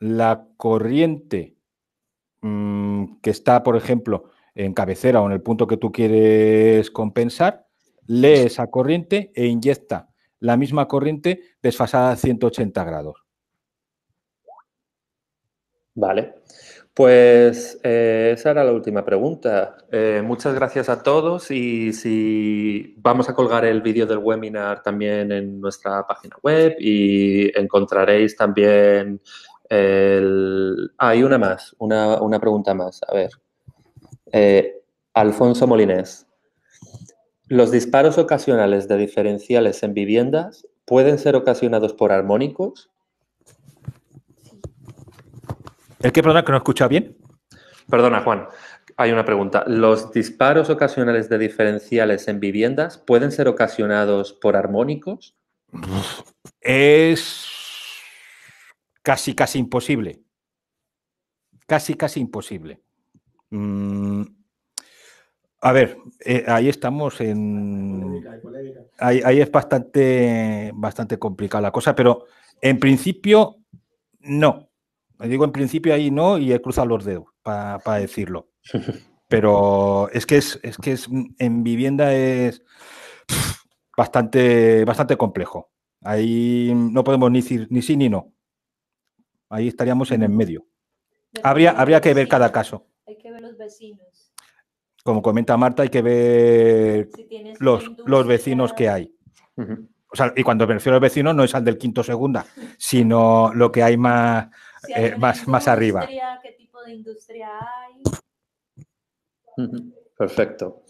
la corriente mm, que está, por ejemplo, en cabecera o en el punto que tú quieres compensar lee esa corriente e inyecta la misma corriente desfasada a 180 grados. Vale, pues eh, esa era la última pregunta. Eh, muchas gracias a todos y si vamos a colgar el vídeo del webinar también en nuestra página web y encontraréis también el... Ah, una más, una, pregunta más. A ver. Eh, Alfonso Molinés. Los disparos ocasionales de diferenciales en viviendas pueden ser ocasionados por armónicos. ¿El qué, perdona, que no escucha bien? Perdona, Juan. Hay una pregunta. ¿Los disparos ocasionales de diferenciales en viviendas pueden ser ocasionados por armónicos? Es casi, casi imposible. Casi, casi imposible. Mm, a ver, eh, ahí estamos en. Ahí, es bastante, bastante complicada la cosa, pero en principio no. Digo en principio ahí no y he cruzado los dedos para decirlo. Pero es que es, que es en vivienda es bastante, bastante complejo. Ahí no podemos ni, decir ni sí ni no. Ahí estaríamos en el medio. Habría, habría que ver cada caso. Hay que ver los vecinos como comenta Marta, hay que ver los, los vecinos que hay. y cuando me refiero a los vecinos no es al del quinto segunda, sino lo que hay más, eh, más, más arriba. ¿Qué tipo de industria hay? Perfecto.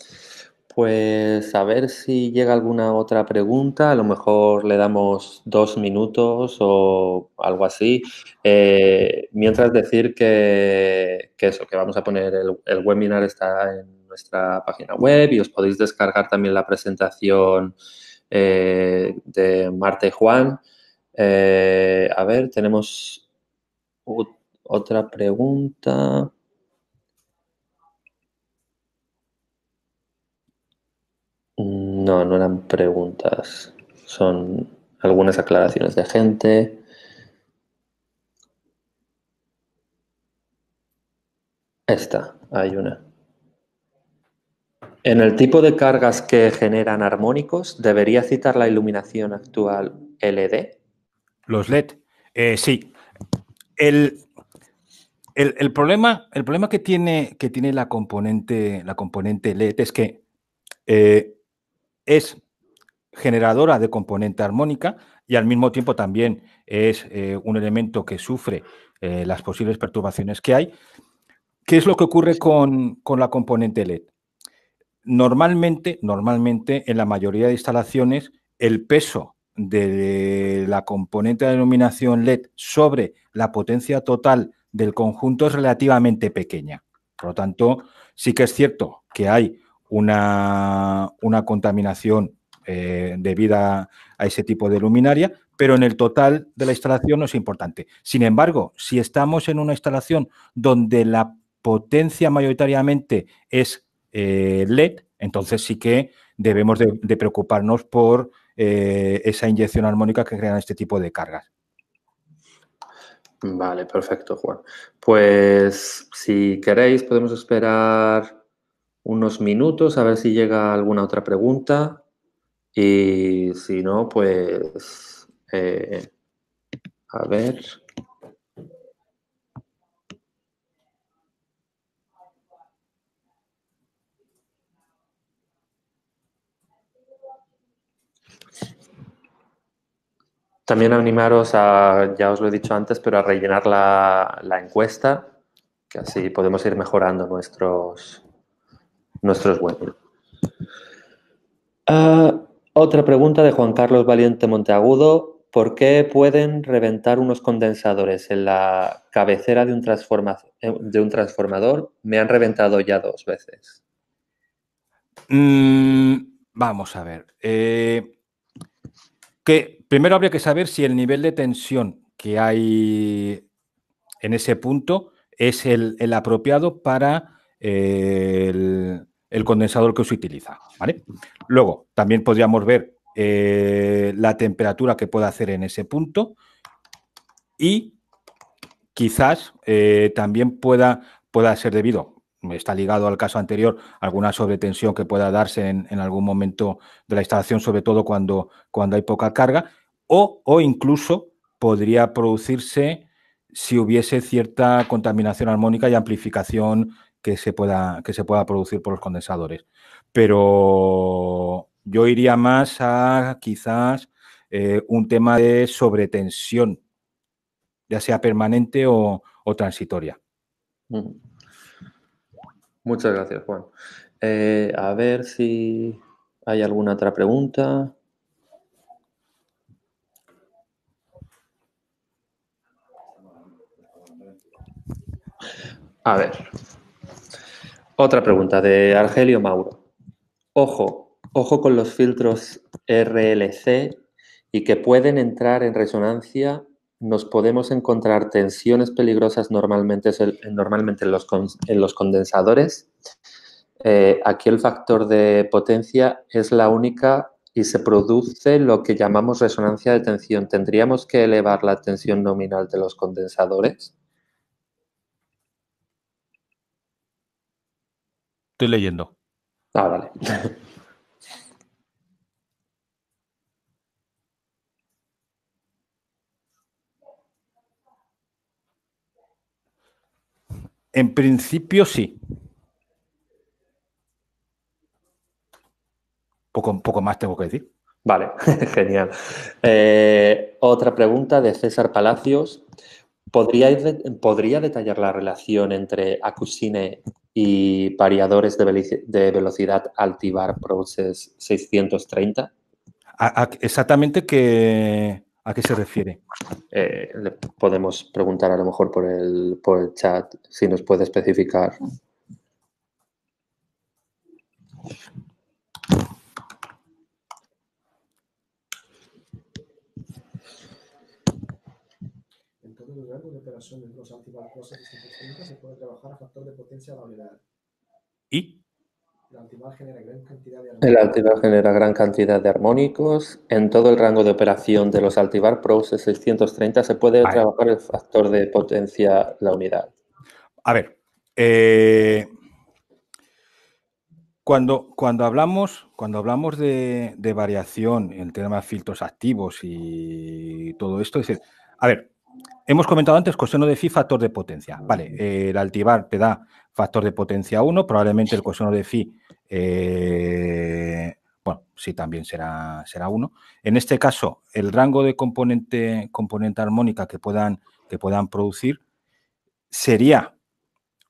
Pues a ver si llega alguna otra pregunta. A lo mejor le damos dos minutos o algo así. Eh, mientras decir que, eso, que vamos a poner el webinar está en nuestra página web y os podéis descargar también la presentación eh, de marte y Juan. Eh, a ver, tenemos otra pregunta. Mm, no, no eran preguntas, son algunas aclaraciones de gente. Esta, hay una. En el tipo de cargas que generan armónicos, ¿debería citar la iluminación actual LED? Los LED, eh, sí. El, el, problema, el problema que tiene, que tiene la, componente, la componente LED es que eh, es generadora de componente armónica y al mismo tiempo también es eh, un elemento que sufre las posibles perturbaciones que hay. ¿Qué es lo que ocurre con la componente LED? Normalmente, normalmente, en la mayoría de instalaciones, el peso de la componente de iluminación LED sobre la potencia total del conjunto es relativamente pequeña. Por lo tanto, sí que es cierto que hay una, una contaminación eh, debida a ese tipo de luminaria, pero en el total de la instalación no es importante. Sin embargo, si estamos en una instalación donde la potencia mayoritariamente es eh, LED, entonces sí que debemos de, preocuparnos por eh, esa inyección armónica que crean este tipo de cargas. Vale, perfecto, Juan. Pues si queréis podemos esperar unos minutos a ver si llega alguna otra pregunta y si no, pues eh, a ver. También animaros a, ya os lo he dicho antes, pero a rellenar la, encuesta, que así podemos ir mejorando nuestros, nuestros ah, otra pregunta de Juan Carlos Valiente Monteagudo. ¿Por qué pueden reventar unos condensadores en la cabecera de un, eh, transformador? Me han reventado ya dos veces. Mm, vamos a ver. Eh, primero habría que saber si el nivel de tensión que hay en ese punto es el, apropiado para eh, el, condensador que se utiliza. Luego, también podríamos ver eh, la temperatura que pueda hacer en ese punto y quizás eh, también pueda, pueda ser debido está ligado al caso anterior, alguna sobretensión que pueda darse en, algún momento de la instalación, sobre todo cuando, cuando hay poca carga, o, incluso podría producirse si hubiese cierta contaminación armónica y amplificación que se pueda, que se pueda producir por los condensadores. Pero yo iría más a quizás eh, un tema de sobretensión, ya sea permanente o, transitoria. Muchas gracias, Juan. Eh, a ver si hay alguna otra pregunta. A ver. Otra pregunta de Argelio Mauro. Ojo, ojo con los filtros RLC y que pueden entrar en resonancia nos podemos encontrar tensiones peligrosas normalmente, eh, en, los, condensadores. Eh, aquí el factor de potencia es la única y se produce lo que llamamos resonancia de tensión. ¿Tendríamos que elevar la tensión nominal de los condensadores? Estoy leyendo. Ah, vale. En principio sí. Poco, poco más tengo que decir. Vale, genial. Eh, otra pregunta de César Palacios. ¿Podría, ¿Podría detallar la relación entre Acusine y variadores de, velocidad Altivar Process 630? exactamente que ¿A qué se refiere? Eh, le podemos preguntar a lo mejor por el, por el chat si nos puede especificar. En todo los rango de operaciones, los antivalcosos y se puede trabajar a factor de potencia variable. ¿Y? El altibar, genera gran cantidad de armónicos. En todo el rango de operación de los Altivar Pros 630 se puede trabajar el factor de potencia, la unidad. A ver, eh, cuando, cuando, hablamos, cuando hablamos de, variación en tema de filtros activos y todo esto, a ver, Hemos comentado antes coseno de phi, factor de potencia. Vale, eh, el altivar te da factor de potencia 1, probablemente el coseno de fi, eh, bueno, sí también será, será 1. En este caso, el rango de componente, componente armónica que puedan, que puedan producir sería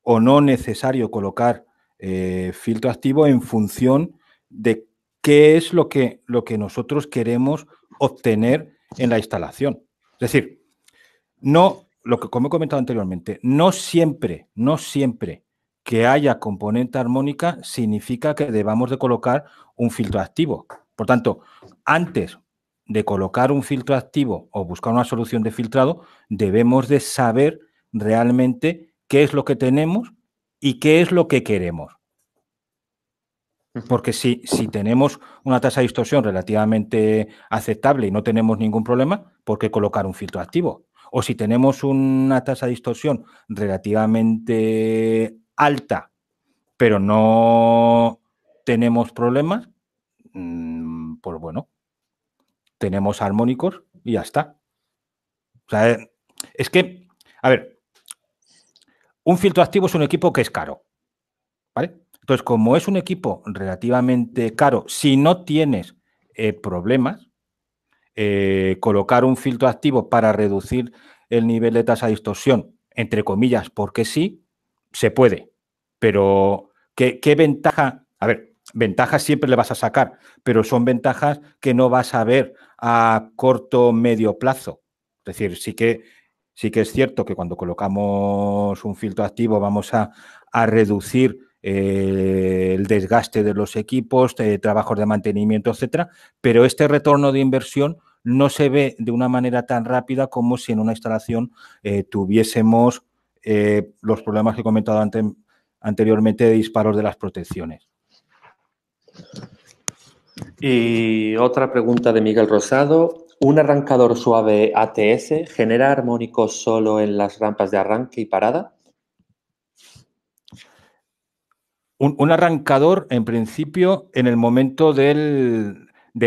o no necesario colocar eh, filtro activo en función de qué es lo que, lo que nosotros queremos obtener en la instalación. Es decir, no, lo que como he comentado anteriormente, no siempre, no siempre que haya componente armónica significa que debamos de colocar un filtro activo. Por tanto, antes de colocar un filtro activo o buscar una solución de filtrado, debemos de saber realmente qué es lo que tenemos y qué es lo que queremos. Porque si, si tenemos una tasa de distorsión relativamente aceptable y no tenemos ningún problema, ¿por qué colocar un filtro activo? o si tenemos una tasa de distorsión relativamente alta, pero no tenemos problemas, mm, pues bueno, tenemos armónicos y ya está. O sea, es que, a ver, un filtro activo es un equipo que es caro, ¿vale? Entonces, como es un equipo relativamente caro, si no tienes eh, problemas, eh, colocar un filtro activo para reducir el nivel de tasa de distorsión, entre comillas, porque sí, se puede. Pero, ¿qué, ventaja? A ver, ventajas siempre le vas a sacar, pero son ventajas que no vas a ver a corto medio plazo. Es decir, sí que, sí que es cierto que cuando colocamos un filtro activo vamos a, reducir eh, el desgaste de los equipos, trabajos de mantenimiento, etcétera, pero este retorno de inversión no se ve de una manera tan rápida como si en una instalación eh, tuviésemos eh, los problemas que he comentado anteriormente de disparos de las protecciones. Y otra pregunta de Miguel Rosado. ¿Un arrancador suave ATS genera armónicos solo en las rampas de arranque y parada? Un, arrancador, en principio, en el momento del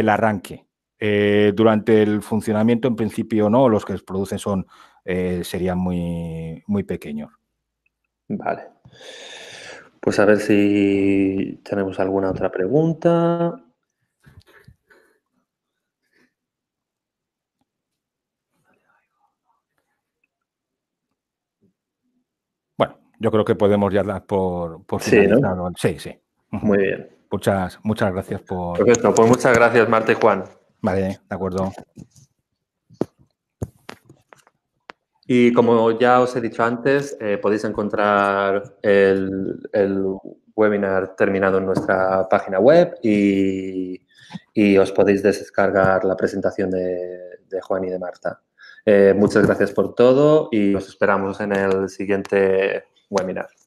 arranque. Eh, durante el funcionamiento, en principio no, los que producen son eh, serían muy, pequeños. Vale. Pues a ver si tenemos alguna otra pregunta. Bueno, yo creo que podemos ya dar por, por sí, sí, sí. Muy bien. Muchas, muchas gracias por. Perfecto, pues muchas gracias, Marte y Juan. Vale, de acuerdo. Y como ya os he dicho antes, eh, podéis encontrar el, webinar terminado en nuestra página web y, os podéis descargar la presentación de, Juan y de Marta. Eh, muchas gracias por todo y os esperamos en el siguiente webinar.